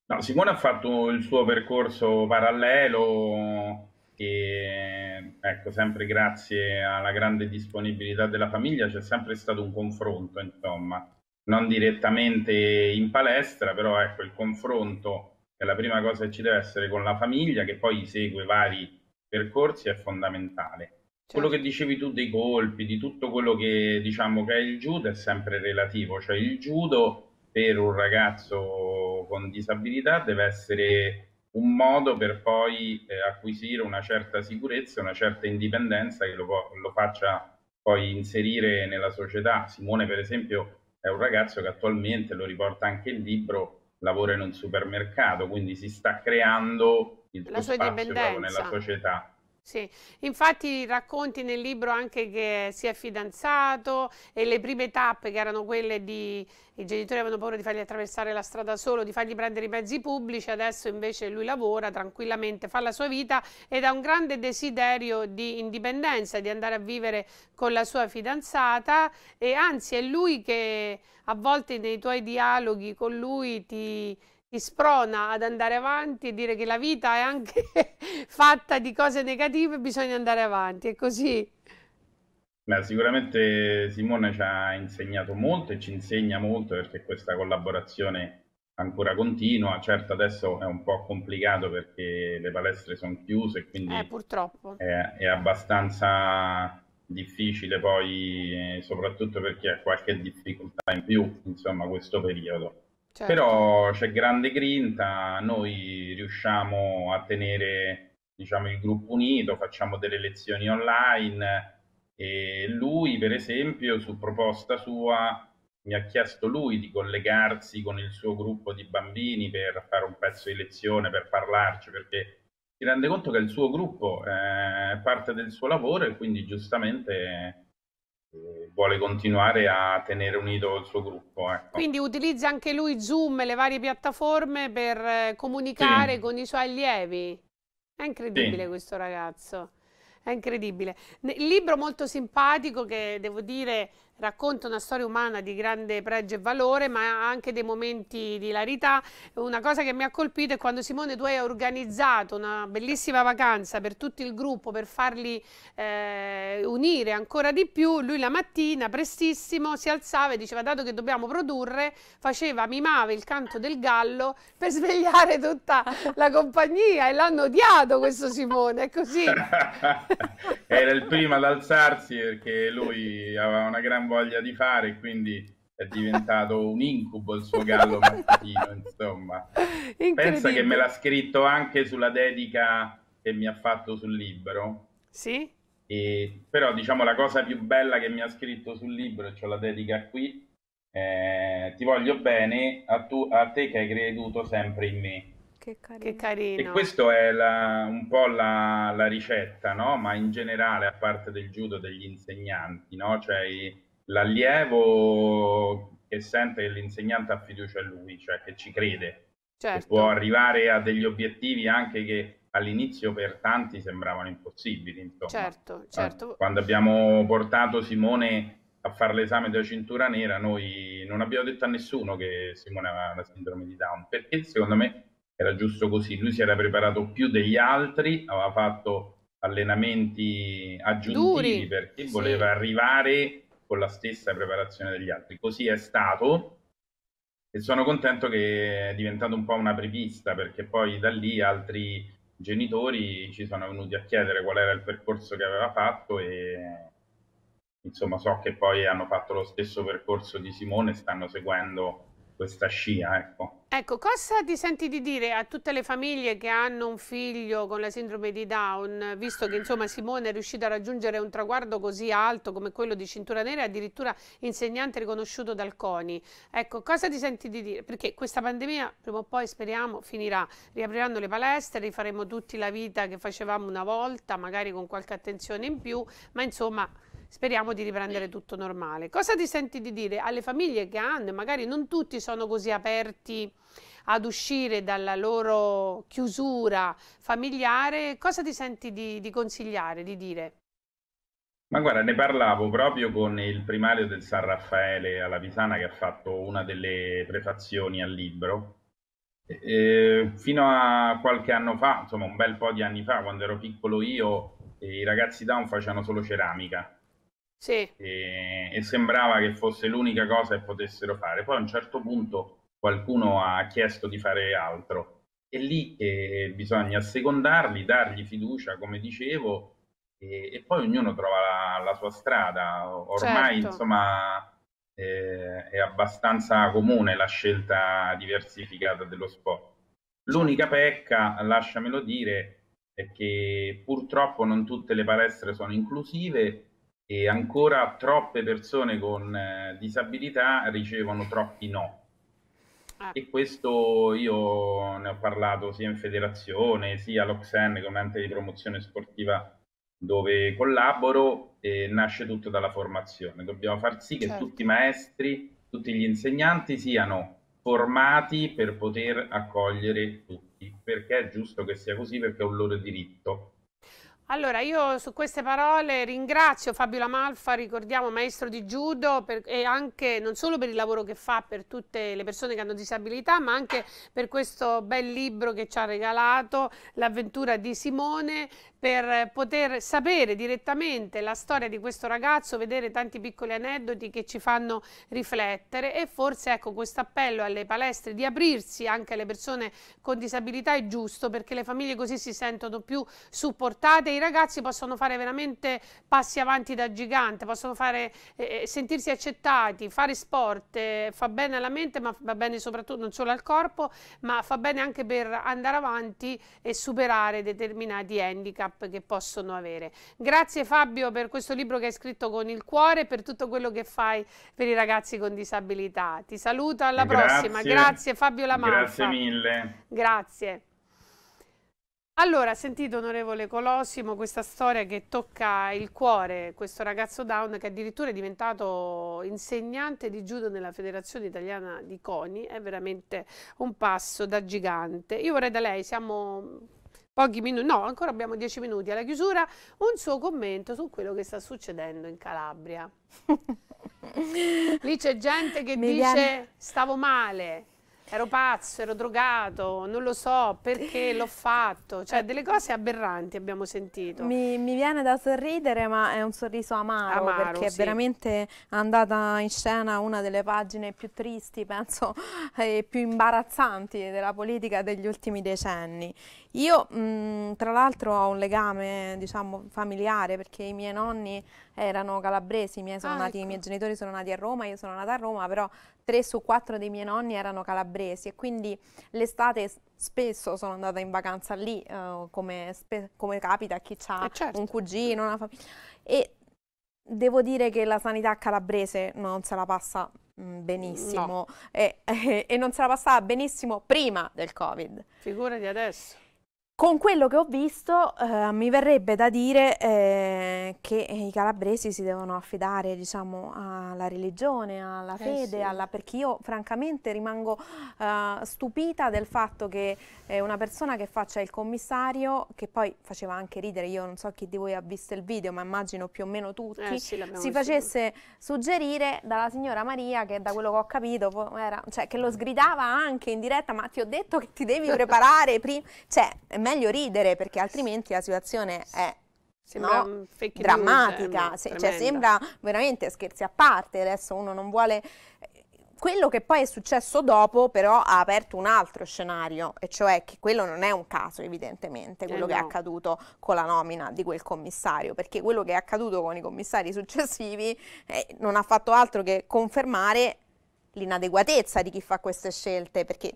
No, Simone ha fatto il suo percorso parallelo e ecco, sempre grazie alla grande disponibilità della famiglia c'è sempre stato un confronto, insomma, non direttamente in palestra, però ecco, il confronto è la prima cosa che ci deve essere con la famiglia che poi segue vari percorsi è fondamentale. Certo. Quello che certo. dicevi tu dei colpi, di tutto quello che diciamo che è il judo è sempre relativo, cioè il judo per un ragazzo con disabilità deve essere un modo per poi eh, acquisire una certa sicurezza, una certa indipendenza che lo, lo, faccia poi inserire nella società. Simone, per esempio, è un ragazzo che attualmente, lo riporta anche il libro, lavora in un supermercato, quindi si sta creando il suo spazio nella società. Sì, infatti racconti nel libro anche che si è fidanzato e le prime tappe che erano quelle di i genitori avevano paura di fargli attraversare la strada solo, di fargli prendere i mezzi pubblici, adesso invece lui lavora tranquillamente, fa la sua vita ed ha un grande desiderio di indipendenza, di andare a vivere con la sua fidanzata e anzi è lui che a volte nei tuoi dialoghi con lui ti ti sprona ad andare avanti e dire che la vita è anche fatta di cose negative, bisogna andare avanti, è così. Beh, sicuramente Simone ci ha insegnato molto e ci insegna molto perché questa collaborazione ancora continua. Certo, adesso è un po' complicato perché le palestre sono chiuse, quindi eh, purtroppo. È, è, abbastanza difficile poi, eh, soprattutto per chi ha qualche difficoltà in più, insomma, questo periodo. Certo. Però c'è grande grinta, noi riusciamo a tenere diciamo, il gruppo unito, facciamo delle lezioni online e lui per esempio su proposta sua mi ha chiesto lui di collegarsi con il suo gruppo di bambini per fare un pezzo di lezione, per parlarci, perché si rende conto che il suo gruppo eh, è parte del suo lavoro e quindi giustamente eh, vuole continuare a tenere unito il suo gruppo. Ecco. Quindi utilizza anche lui Zoom e le varie piattaforme per eh, comunicare sì. con i suoi allievi. È incredibile sì. questo ragazzo, è incredibile. Il libro molto simpatico che devo dire racconta una storia umana di grande pregio e valore, ma anche dei momenti di larità. Una cosa che mi ha colpito è quando Simone tu hai organizzato una bellissima vacanza per tutto il gruppo, per farli eh, unire ancora di più. Lui la mattina, prestissimo, si alzava e diceva, dato che dobbiamo produrre, faceva, mimava il canto del gallo per svegliare tutta la compagnia e l'hanno odiato questo Simone, è così. Era il primo ad alzarsi perché lui aveva una grande voglia di fare, quindi è diventato un incubo il suo gallo mattutino, insomma. Pensa che me l'ha scritto anche sulla dedica che mi ha fatto sul libro. Sì? E, però diciamo la cosa più bella che mi ha scritto sul libro, e ho la dedica qui, eh, ti voglio bene a, tu, a, te che hai creduto sempre in me. Che carino. Che carino. E questa è la, un po' la, la ricetta, no? ma in generale a parte del judo degli insegnanti, no? cioè l'allievo che sente che l'insegnante ha fiducia in lui, cioè che ci crede, certo. che può arrivare a degli obiettivi anche che all'inizio per tanti sembravano impossibili. Insomma. Certo, ah, certo. Quando abbiamo portato Simone a fare l'esame della cintura nera, noi non abbiamo detto a nessuno che Simone aveva la sindrome di Down, perché secondo me era giusto così. Lui si era preparato più degli altri, aveva fatto allenamenti aggiuntivi Duri. perché voleva sì. arrivare con la stessa preparazione degli altri. Così è stato e sono contento che è diventato un po' una prepista perché poi da lì altri genitori ci sono venuti a chiedere qual era il percorso che aveva fatto e insomma so che poi hanno fatto lo stesso percorso di Simone e stanno seguendo questa scia. Ecco. ecco, cosa ti senti di dire a tutte le famiglie che hanno un figlio con la sindrome di Down, visto che insomma Simone è riuscito a raggiungere un traguardo così alto come quello di cintura nera, e addirittura insegnante riconosciuto dal CONI. Ecco, cosa ti senti di dire? Perché questa pandemia prima o poi speriamo finirà, riapriranno le palestre, rifaremo tutti la vita che facevamo una volta, magari con qualche attenzione in più, ma insomma speriamo di riprendere tutto normale. Cosa ti senti di dire alle famiglie che hanno, magari non tutti sono così aperti ad uscire dalla loro chiusura familiare, cosa ti senti di, di consigliare, di dire? Ma guarda, ne parlavo proprio con il primario del San Raffaele alla Pisana che ha fatto una delle prefazioni al libro. Eh, fino a qualche anno fa, insomma un bel po' di anni fa, quando ero piccolo io, i ragazzi down facevano solo ceramica sì. E, e sembrava che fosse l'unica cosa che potessero fare. Poi a un certo punto qualcuno ha chiesto di fare altro. È lì che bisogna assecondarli, dargli fiducia, come dicevo, e, e poi ognuno trova la, la sua strada. Ormai, certo. insomma, eh, è abbastanza comune la scelta diversificata dello sport. L'unica pecca, lasciamelo dire, è che purtroppo non tutte le palestre sono inclusive e ancora troppe persone con eh, disabilità ricevono troppi no. Ah. E questo io ne ho parlato sia in federazione sia all'Oxen come ente di promozione sportiva dove collaboro e nasce tutto dalla formazione. Dobbiamo far sì che certo. tutti i certo. maestri, tutti gli insegnanti siano formati per poter accogliere tutti, perché è giusto che sia così perché è un loro diritto allora, io su queste parole ringrazio Fabio Lamalfa, ricordiamo maestro di judo per, e anche non solo per il lavoro che fa per tutte le persone che hanno disabilità, ma anche per questo bel libro che ci ha regalato, L'avventura di Simone, per poter sapere direttamente la storia di questo ragazzo, vedere tanti piccoli aneddoti che ci fanno riflettere e forse ecco questo appello alle palestre di aprirsi anche alle persone con disabilità è giusto perché le famiglie così si sentono più supportate ragazzi possono fare veramente passi avanti da gigante, possono fare, eh, eh, sentirsi accettati, fare sport, eh, fa bene alla mente ma va bene soprattutto non solo al corpo, ma fa bene anche per andare avanti e superare determinati handicap che possono avere. Grazie Fabio per questo libro che hai scritto con il cuore, e per tutto quello che fai per i ragazzi con disabilità. Ti saluto, alla Grazie. prossima. Grazie Fabio Lamarca. Grazie mille. Grazie. Allora, sentite onorevole Colosimo questa storia che tocca il cuore, questo ragazzo down che addirittura è diventato insegnante di judo nella Federazione Italiana di Coni, è veramente un passo da gigante. Io vorrei da lei, siamo pochi minuti, no, ancora abbiamo dieci minuti alla chiusura, un suo commento su quello che sta succedendo in Calabria. Lì c'è gente che Median... dice stavo male, ero pazzo, ero drogato, non lo so perché l'ho fatto, cioè delle cose aberranti abbiamo sentito. Mi, mi viene da sorridere ma è un sorriso amaro, amaro perché sì. è veramente andata in scena una delle pagine più tristi, penso, e più imbarazzanti della politica degli ultimi decenni. Io mh, mm, tra l'altro ho un legame diciamo familiare perché i miei nonni erano calabresi, i miei, ah, ecco. i miei genitori sono nati a Roma, io sono nata a Roma, però tre su quattro dei miei nonni erano calabresi e quindi l'estate spesso sono andata in vacanza lì, uh, come, spe- come, capita a chi ha eh certo. un cugino, una famiglia. E devo dire che la sanità calabrese non se la passa mm, benissimo no. e, e, e non se la passava benissimo prima del Covid. Figurati adesso. Con quello che ho visto eh, mi verrebbe da dire eh, che i calabresi si devono affidare diciamo, alla religione, alla eh, fede, eh sì. alla... perché io francamente rimango eh, stupita del fatto che eh, una persona che faccia il commissario, che poi faceva anche ridere, io non so chi di voi ha visto il video, ma immagino più o meno tutti, sì, si facesse suggerire dalla signora Maria che da quello che ho capito era, cioè, che lo sgridava anche in diretta, ma ti ho detto che ti devi preparare prima, cioè, meglio ridere perché altrimenti la situazione è Sembra no, drammatica, news, cioè, cioè sembra veramente scherzi a parte, adesso uno non vuole... Eh, quello che poi è successo dopo però ha aperto un altro scenario, e cioè che quello non è un caso evidentemente, eh, quello eh che è accaduto con la nomina di quel commissario, perché quello che è accaduto con i commissari successivi eh, non ha fatto altro che confermare l'inadeguatezza di chi fa queste scelte, perché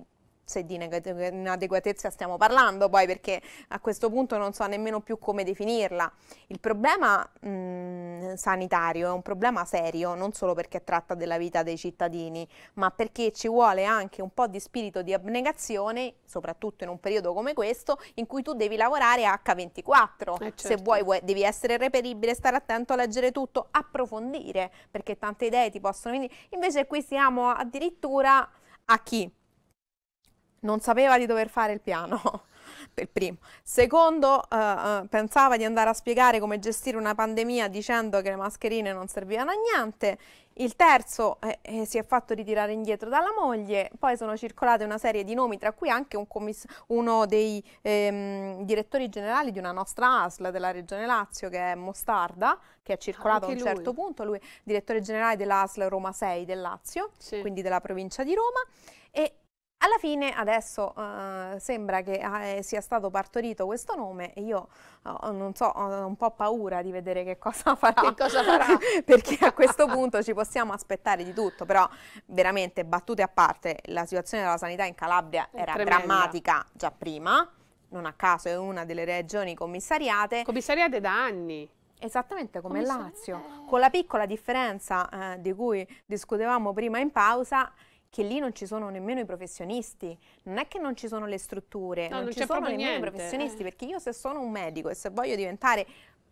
se di inadeguatezza stiamo parlando poi perché a questo punto non so nemmeno più come definirla. Il problema mh, mm, sanitario è un problema serio, non solo perché tratta della vita dei cittadini, ma perché ci vuole anche un po' di spirito di abnegazione, soprattutto in un periodo come questo, in cui tu devi lavorare H24. Eh certo. Se vuoi, vuoi devi essere reperibile, stare attento a leggere tutto, approfondire, perché tante idee ti possono venire. Invece qui siamo addirittura a chi? non sapeva di dover fare il piano per primo. Secondo, eh, eh, pensava di andare a spiegare come gestire una pandemia dicendo che le mascherine non servivano a niente. Il terzo eh, eh, si è fatto ritirare indietro dalla moglie, poi sono circolate una serie di nomi, tra cui anche un uno dei ehm, direttori generali di una nostra ASL della Regione Lazio, che è Mostarda, che è circolato anche a un lui. certo punto, lui è direttore generale dell'ASL Roma 6 del Lazio, sì. quindi della provincia di Roma. E alla fine adesso eh, sembra che eh, sia stato partorito questo nome e io oh, non so, ho un po' paura di vedere che cosa farà, che cosa farà? perché a questo punto ci possiamo aspettare di tutto, però veramente battute a parte, la situazione della sanità in Calabria era Tremenda. drammatica già prima, non a caso è una delle regioni commissariate. Commissariate da anni. Esattamente come Lazio, con la piccola differenza eh, di cui discutevamo prima in pausa, che lì non ci sono nemmeno i professionisti, non è che non ci sono le strutture, no, non, non ci sono nemmeno niente. i professionisti, eh. perché io se sono un medico e se voglio diventare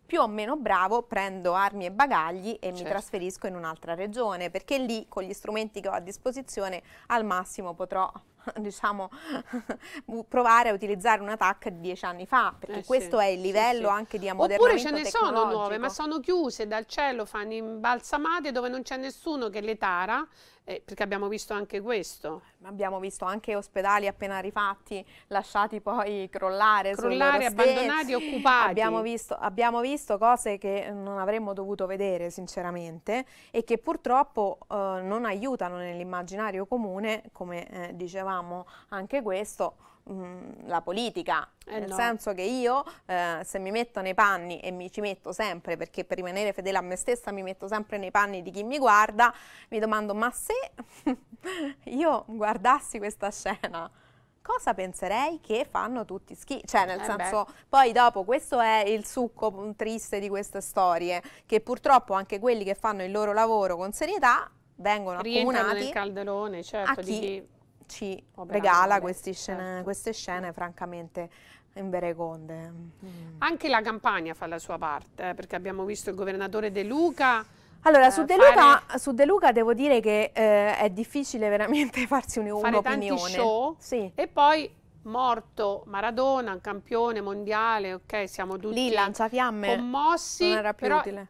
più o meno bravo prendo armi e bagagli e certo. mi trasferisco in un'altra regione perché lì con gli strumenti che ho a disposizione al massimo potrò diciamo provare a utilizzare una TAC di dieci anni fa perché eh questo sì, è il livello sì, sì. anche di ammodernamento oppure ce ne sono nuove ma sono chiuse dal cielo fanno imbalsamate dove non c'è nessuno che le tara eh, perché abbiamo visto anche questo. Abbiamo visto anche ospedali appena rifatti, lasciati poi crollare. Crollare, abbandonati, occupati. Abbiamo visto, abbiamo visto, cose che non avremmo dovuto vedere sinceramente e che purtroppo eh, non aiutano nell'immaginario comune, come eh, dicevamo anche questo, Mm, la politica, eh nel no. senso che io eh, se mi metto nei panni e mi ci metto sempre perché per rimanere fedele a me stessa mi metto sempre nei panni di chi mi guarda, mi domando ma se io guardassi questa scena cosa penserei che fanno tutti schi? Cioè, nel eh senso, beh. poi dopo, questo è il succo mm, triste di queste storie, che purtroppo anche quelli che fanno il loro lavoro con serietà vengono accomunati nel calderone, certo, a chi, di chi ci regala scene, certo. queste scene francamente invereconde. Mm. Anche la campagna fa la sua parte, eh, perché abbiamo visto il governatore De Luca... Allora, eh, su, De Luca, fare... su, De Luca, devo dire che eh, è difficile veramente farsi un'opinione. fare un'opinione. Fare show sì. e poi morto Maradona, campione mondiale, ok, siamo tutti Lì, lanciafiamme. commossi, non era più utile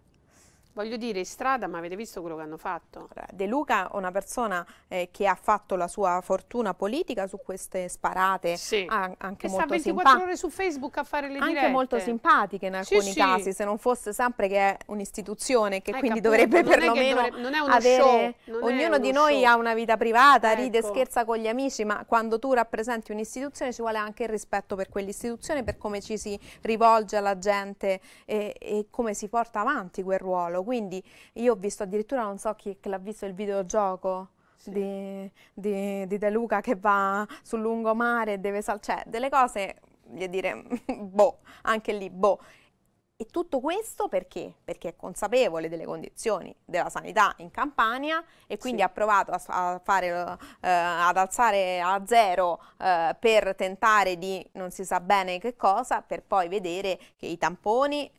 Voglio dire, in strada, ma avete visto quello che hanno fatto? De Luca è una persona eh, che ha fatto la sua fortuna politica su queste sparate, sì. anche che molto sta 24 ore su Facebook a fare le anche dirette. Anche molto simpatiche in alcuni sì, casi, se non fosse sempre che è un'istituzione che Hai eh, quindi capito, dovrebbe perlomeno dovrebbe, non è uno avere... Show, ognuno di noi show. ha una vita privata, ecco. ride, scherza con gli amici, ma quando tu rappresenti un'istituzione ci vuole anche il rispetto per quell'istituzione, per come ci si rivolge alla gente e, eh, e come si porta avanti quel ruolo quindi io ho visto addirittura, non so chi l'ha visto il videogioco, sì. di, di, di De Luca che va sul lungomare e deve salire, cioè delle cose, voglio dire, boh, anche lì, boh. E tutto questo perché? Perché è consapevole delle condizioni della sanità in Campania e quindi sì. ha provato a, a fare, eh, ad alzare a zero eh, per tentare di non si sa bene che cosa, per poi vedere che i tamponi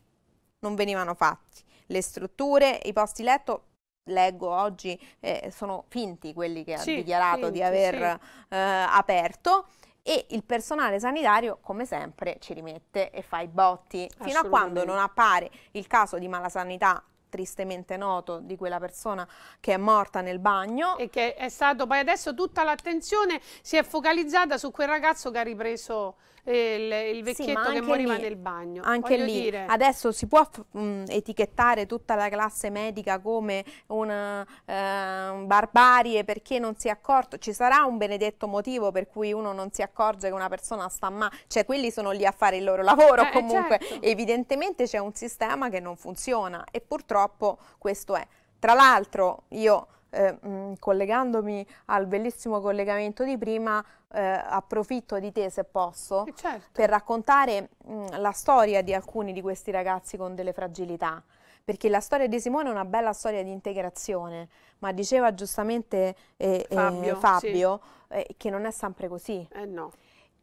non venivano fatti, le strutture, i posti letto leggo oggi, eh, sono finti quelli che sì, ha dichiarato finti, di aver sì. eh, aperto e il personale sanitario come sempre ci rimette e fa i botti fino a quando non appare il caso di malasanità tristemente noto di quella persona che è morta nel bagno e che è stato poi adesso tutta l'attenzione si è focalizzata su quel ragazzo che ha ripreso il, il vecchietto sì, che moriva lì, nel bagno. Anche Voglio lì, dire... adesso si può mh, mm, etichettare tutta la classe medica come una eh, barbarie perché non si è accorto, ci sarà un benedetto motivo per cui uno non si accorge che una persona sta male, cioè quelli sono lì a fare il loro lavoro eh, eh, comunque, certo. evidentemente c'è un sistema che non funziona e purtroppo questo è. Tra l'altro io eh, mh, collegandomi al bellissimo collegamento di prima, eh, approfitto di te se posso eh, certo. per raccontare mh, la storia di alcuni di questi ragazzi con delle fragilità. Perché la storia di Simone è una bella storia di integrazione, ma diceva giustamente eh, Fabio, eh, Fabio sì. Eh, che non è sempre così. Eh no.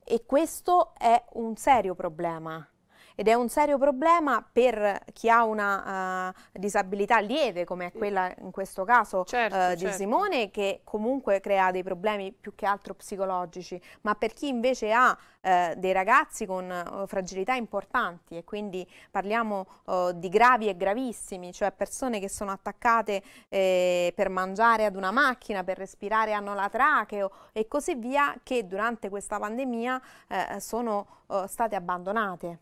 E questo è un serio problema ed è un serio problema per chi ha una uh, disabilità lieve come è quella in questo caso eh, certo, uh, di certo. Simone che comunque crea dei problemi più che altro psicologici, ma per chi invece ha uh, dei ragazzi con fragilità importanti e quindi parliamo di gravi e gravissimi, cioè persone che sono attaccate eh, per mangiare ad una macchina, per respirare hanno la tracheo e così via che durante questa pandemia eh, sono state abbandonate.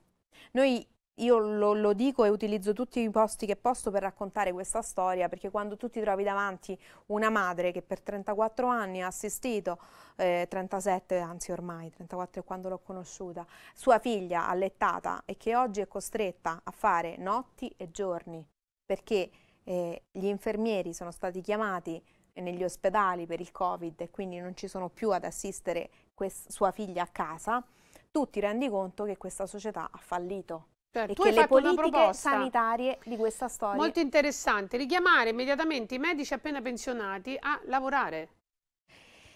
Noi io lo, lo, dico e utilizzo tutti i posti che posso per raccontare questa storia, perché quando tu ti trovi davanti una madre che per 34 anni ha assistito, eh, 37 anzi ormai, 34 è quando l'ho conosciuta, sua figlia allettata e che oggi è costretta a fare notti e giorni, perché eh, gli infermieri sono stati chiamati negli ospedali per il Covid e quindi non ci sono più ad assistere sua figlia a casa, tu ti rendi conto che questa società ha fallito. Cioè, tu hai le fatto politiche una proposta sanitarie di questa storia. Molto interessante, richiamare immediatamente i medici appena pensionati a lavorare.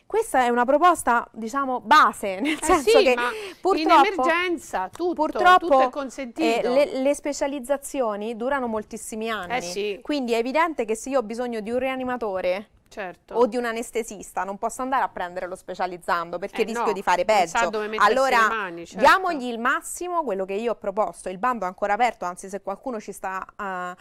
Questa è una proposta, diciamo, base, nel eh senso sì, che purtroppo, in emergenza tutto, purtroppo, tutto è eh, consentito. Eh, le, le, specializzazioni durano moltissimi anni, eh sì. quindi è evidente che se io ho bisogno di un rianimatore Certo. o di un anestesista, non posso andare a prendere lo specializzando perché eh rischio no, di fare peggio. allora mani, certo. diamogli il massimo, quello che io ho proposto, il bando è ancora aperto, anzi se qualcuno ci sta uh, uh,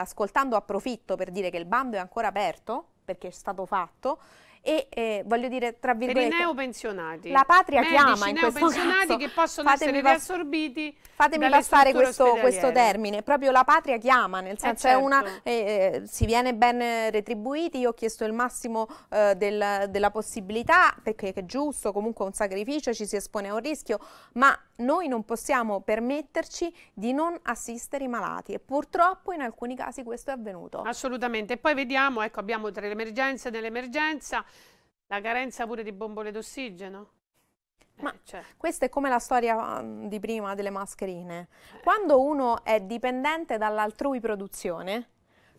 ascoltando approfitto per dire che il bando è ancora aperto perché è stato fatto e eh, voglio dire tra virgolette per i neopensionati la patria Medici, chiama in questo caso che possono fatemi essere riassorbiti fatemi passare questo, questo, termine proprio la patria chiama nel eh, senso certo. eh certo. una, eh, si viene ben retribuiti io ho chiesto il massimo eh, del, della possibilità perché è giusto comunque un sacrificio ci si espone a un rischio ma noi non possiamo permetterci di non assistere i malati e purtroppo in alcuni casi questo è avvenuto. Assolutamente, e poi vediamo, ecco abbiamo tra l'emergenza e dell'emergenza la carenza pure di bombole d'ossigeno. Eh, Ma cioè. questa è come la storia mm, di prima delle mascherine. Quando uno è dipendente dall'altrui produzione,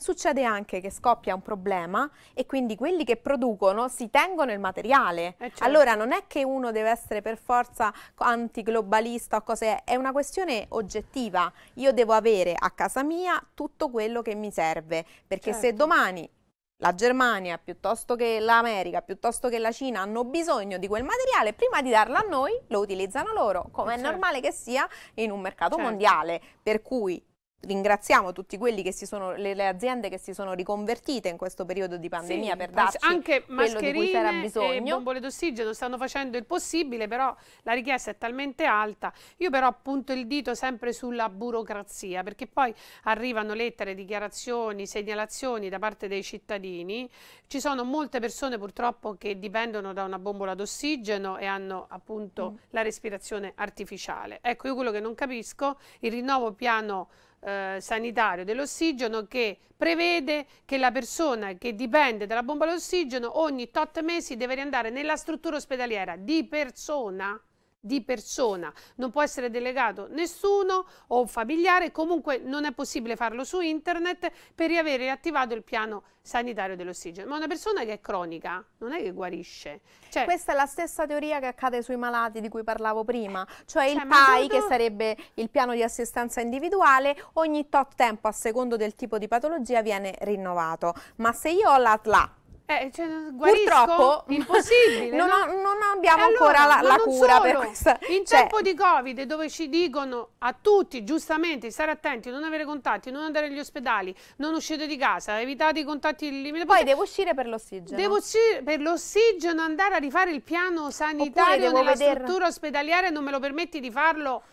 succede anche che scoppia un problema e quindi quelli che producono si tengono il materiale. Eh, certo. Allora non è che uno deve essere per forza antiglobalista o cose, è una questione oggettiva. Io devo avere a casa mia tutto quello che mi serve, perché certo. se domani la Germania piuttosto che l'America, piuttosto che la Cina hanno bisogno di quel materiale, prima di darlo a noi lo utilizzano loro, come eh, certo. è normale che sia in un mercato certo. mondiale, per cui ringraziamo tutti quelli che si sono, le, le, aziende che si sono riconvertite in questo periodo di pandemia sì, per darci anche quello di cui c'era bisogno. bombole d'ossigeno stanno facendo il possibile, però la richiesta è talmente alta. Io però appunto il dito sempre sulla burocrazia, perché poi arrivano lettere, dichiarazioni, segnalazioni da parte dei cittadini. Ci sono molte persone purtroppo che dipendono da una bombola d'ossigeno e hanno appunto mm. la respirazione artificiale. Ecco, io quello che non capisco, il rinnovo piano eh, sanitario dell'ossigeno che prevede che la persona che dipende dalla bomba d'ossigeno ogni tot mesi deve riandare nella struttura ospedaliera di persona di persona, non può essere delegato nessuno o un familiare, comunque non è possibile farlo su internet per riavere attivato il piano sanitario dell'ossigeno. Ma una persona che è cronica non è che guarisce. Cioè, Questa è la stessa teoria che accade sui malati di cui parlavo prima, cioè, cioè il PAI che sarebbe il piano di assistenza individuale, ogni tot tempo a secondo del tipo di patologia viene rinnovato, ma se io ho l'ATLA eh, cioè, Purtroppo impossibile. non, no? non, abbiamo allora, ancora la, la cura solo, per questa. In cioè, tempo di Covid, dove ci dicono a tutti giustamente stare attenti, non avere contatti, non andare agli ospedali, non uscire di casa, evitate i contatti il Poi devo uscire per l'ossigeno. Devo uscire per l'ossigeno, andare a rifare il piano sanitario nella veder... struttura ospedaliare, non me lo permetti di farlo.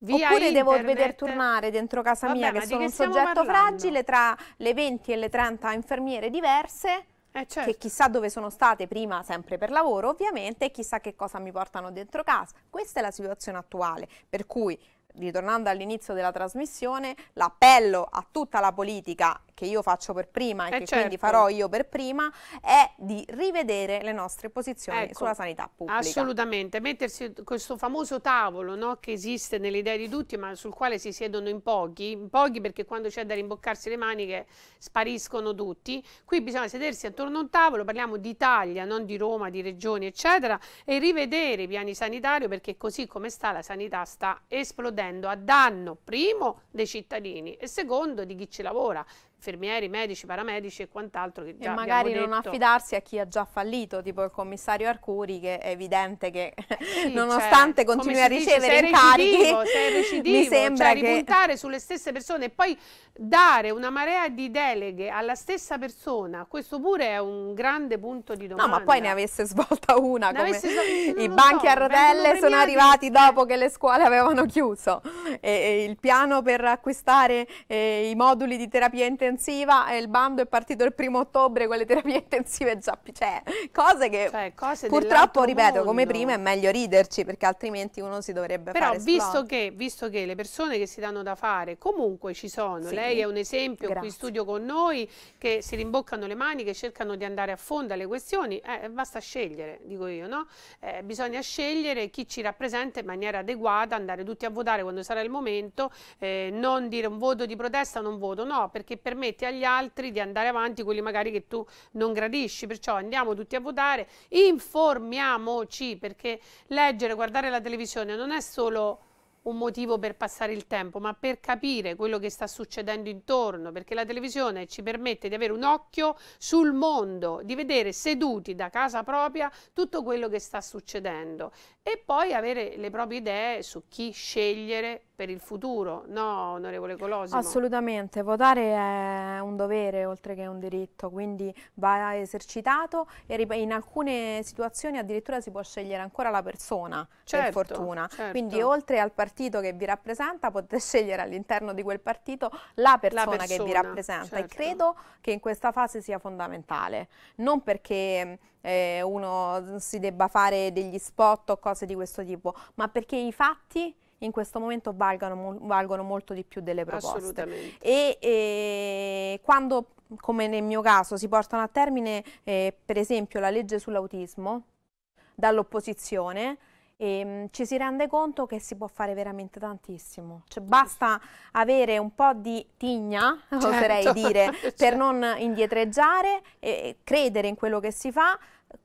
Via Oppure internet. devo veder tornare dentro casa Vabbè, mia che sono che un soggetto parlando? fragile tra le 20 e le 30 infermiere diverse eh certo. che chissà dove sono state prima, sempre per lavoro ovviamente, e chissà che cosa mi portano dentro casa. Questa è la situazione attuale, per cui ritornando all'inizio della trasmissione, l'appello a tutta la politica che io faccio per prima e eh che certo. quindi farò io per prima è di rivedere le nostre posizioni ecco, sulla sanità pubblica. Assolutamente, mettersi questo famoso tavolo no, che esiste nelle idee di tutti ma sul quale si siedono in pochi, in pochi perché quando c'è da rimboccarsi le maniche spariscono tutti, qui bisogna sedersi attorno a un tavolo, parliamo d'Italia, non di Roma, di regioni eccetera e rivedere i piani sanitari perché così come sta la sanità sta esplodendo facendo a danno primo dei cittadini e secondo di chi ci lavora, infermieri, medici, paramedici e quant'altro che già E magari non affidarsi a chi ha già fallito, tipo il commissario Arcuri che è evidente che sì, cioè, nonostante cioè, continui a ricevere dice, incarichi recidivo, sei mi cioè sembra cioè, che... ripuntare sulle stesse persone e poi dare una marea di deleghe alla stessa persona, questo pure è un grande punto di domanda. No, ma poi ne avesse svolta una, ne come svolta, i banchi so, a rotelle sono arrivati dopo che le scuole avevano chiuso e, e il piano per acquistare eh, i moduli di terapia intensiva intensiva e il bando è partito il primo ottobre con le terapie intensive già, cioè cose che cioè, cose purtroppo, ripeto, mondo. come prima è meglio riderci perché altrimenti uno si dovrebbe Però fare visto che, visto che le persone che si danno da fare comunque ci sono, sì. lei è un esempio Grazie. qui in studio con noi, che si rimboccano le maniche cercano di andare a fondo alle questioni, eh, basta scegliere, dico io, no? Eh, bisogna scegliere chi ci rappresenta in maniera adeguata, andare tutti a votare quando sarà il momento, eh, non dire un voto di protesta, non voto, no, perché per permetti agli altri di andare avanti, quelli magari che tu non gradisci. Perciò andiamo tutti a votare, informiamoci perché leggere, guardare la televisione non è solo un motivo per passare il tempo, ma per capire quello che sta succedendo intorno, perché la televisione ci permette di avere un occhio sul mondo, di vedere seduti da casa propria tutto quello che sta succedendo e poi avere le proprie idee su chi scegliere per il futuro, no onorevole Colosimo? Assolutamente, votare è un dovere oltre che un diritto, quindi va esercitato e in alcune situazioni addirittura si può scegliere ancora la persona, certo, per fortuna. Certo. Quindi oltre al partito che vi rappresenta potete scegliere all'interno di quel partito la persona, la persona che vi rappresenta certo. e credo che in questa fase sia fondamentale, non perché eh, uno si debba fare degli spot o cose di questo tipo, ma perché i fatti in questo momento valgono, valgono molto di più delle proposte. E, e quando, come nel mio caso, si portano a termine eh, per esempio la legge sull'autismo dall'opposizione, e, ehm, ci si rende conto che si può fare veramente tantissimo. Cioè, basta avere un po' di tigna, certo. oserei dire, certo. per cioè. non indietreggiare, e credere in quello che si fa,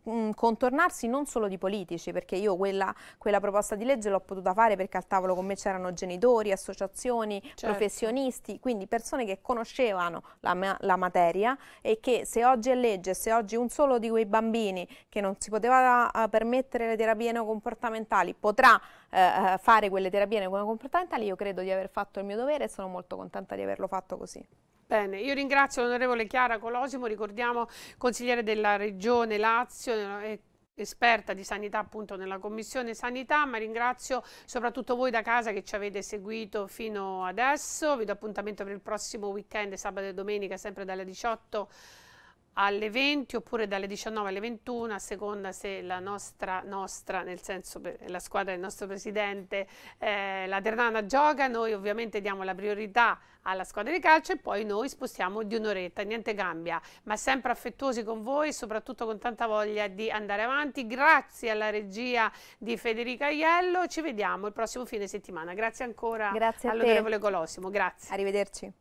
Mm, contornarsi non solo di politici, perché io quella, quella proposta di legge l'ho potuta fare perché al tavolo con me c'erano genitori, associazioni, certo. professionisti, quindi persone che conoscevano la, la, materia e che se oggi è legge, se oggi un solo di quei bambini che non si poteva eh, permettere le terapie neocomportamentali potrà uh, fare quelle terapie neocomportamentali, io credo di aver fatto il mio dovere e sono molto contenta di averlo fatto così. Bene, io ringrazio l'onorevole Chiara Colosimo, ricordiamo consigliere della Regione Lazio esperta di sanità appunto nella commissione sanità ma ringrazio soprattutto voi da casa che ci avete seguito fino adesso vi do appuntamento per il prossimo weekend sabato e domenica sempre dalle 18 alle 20 oppure dalle 19 alle 21 a seconda se la nostra, nostra nel senso la squadra del nostro presidente eh, la Ternana gioca noi ovviamente diamo la priorità alla squadra di calcio e poi noi spostiamo di un'oretta, niente cambia, ma sempre affettuosi con voi, soprattutto con tanta voglia di andare avanti, grazie alla regia di Federica Aiello, ci vediamo il prossimo fine settimana, grazie ancora all'onorevole Colosimo, grazie. Arrivederci.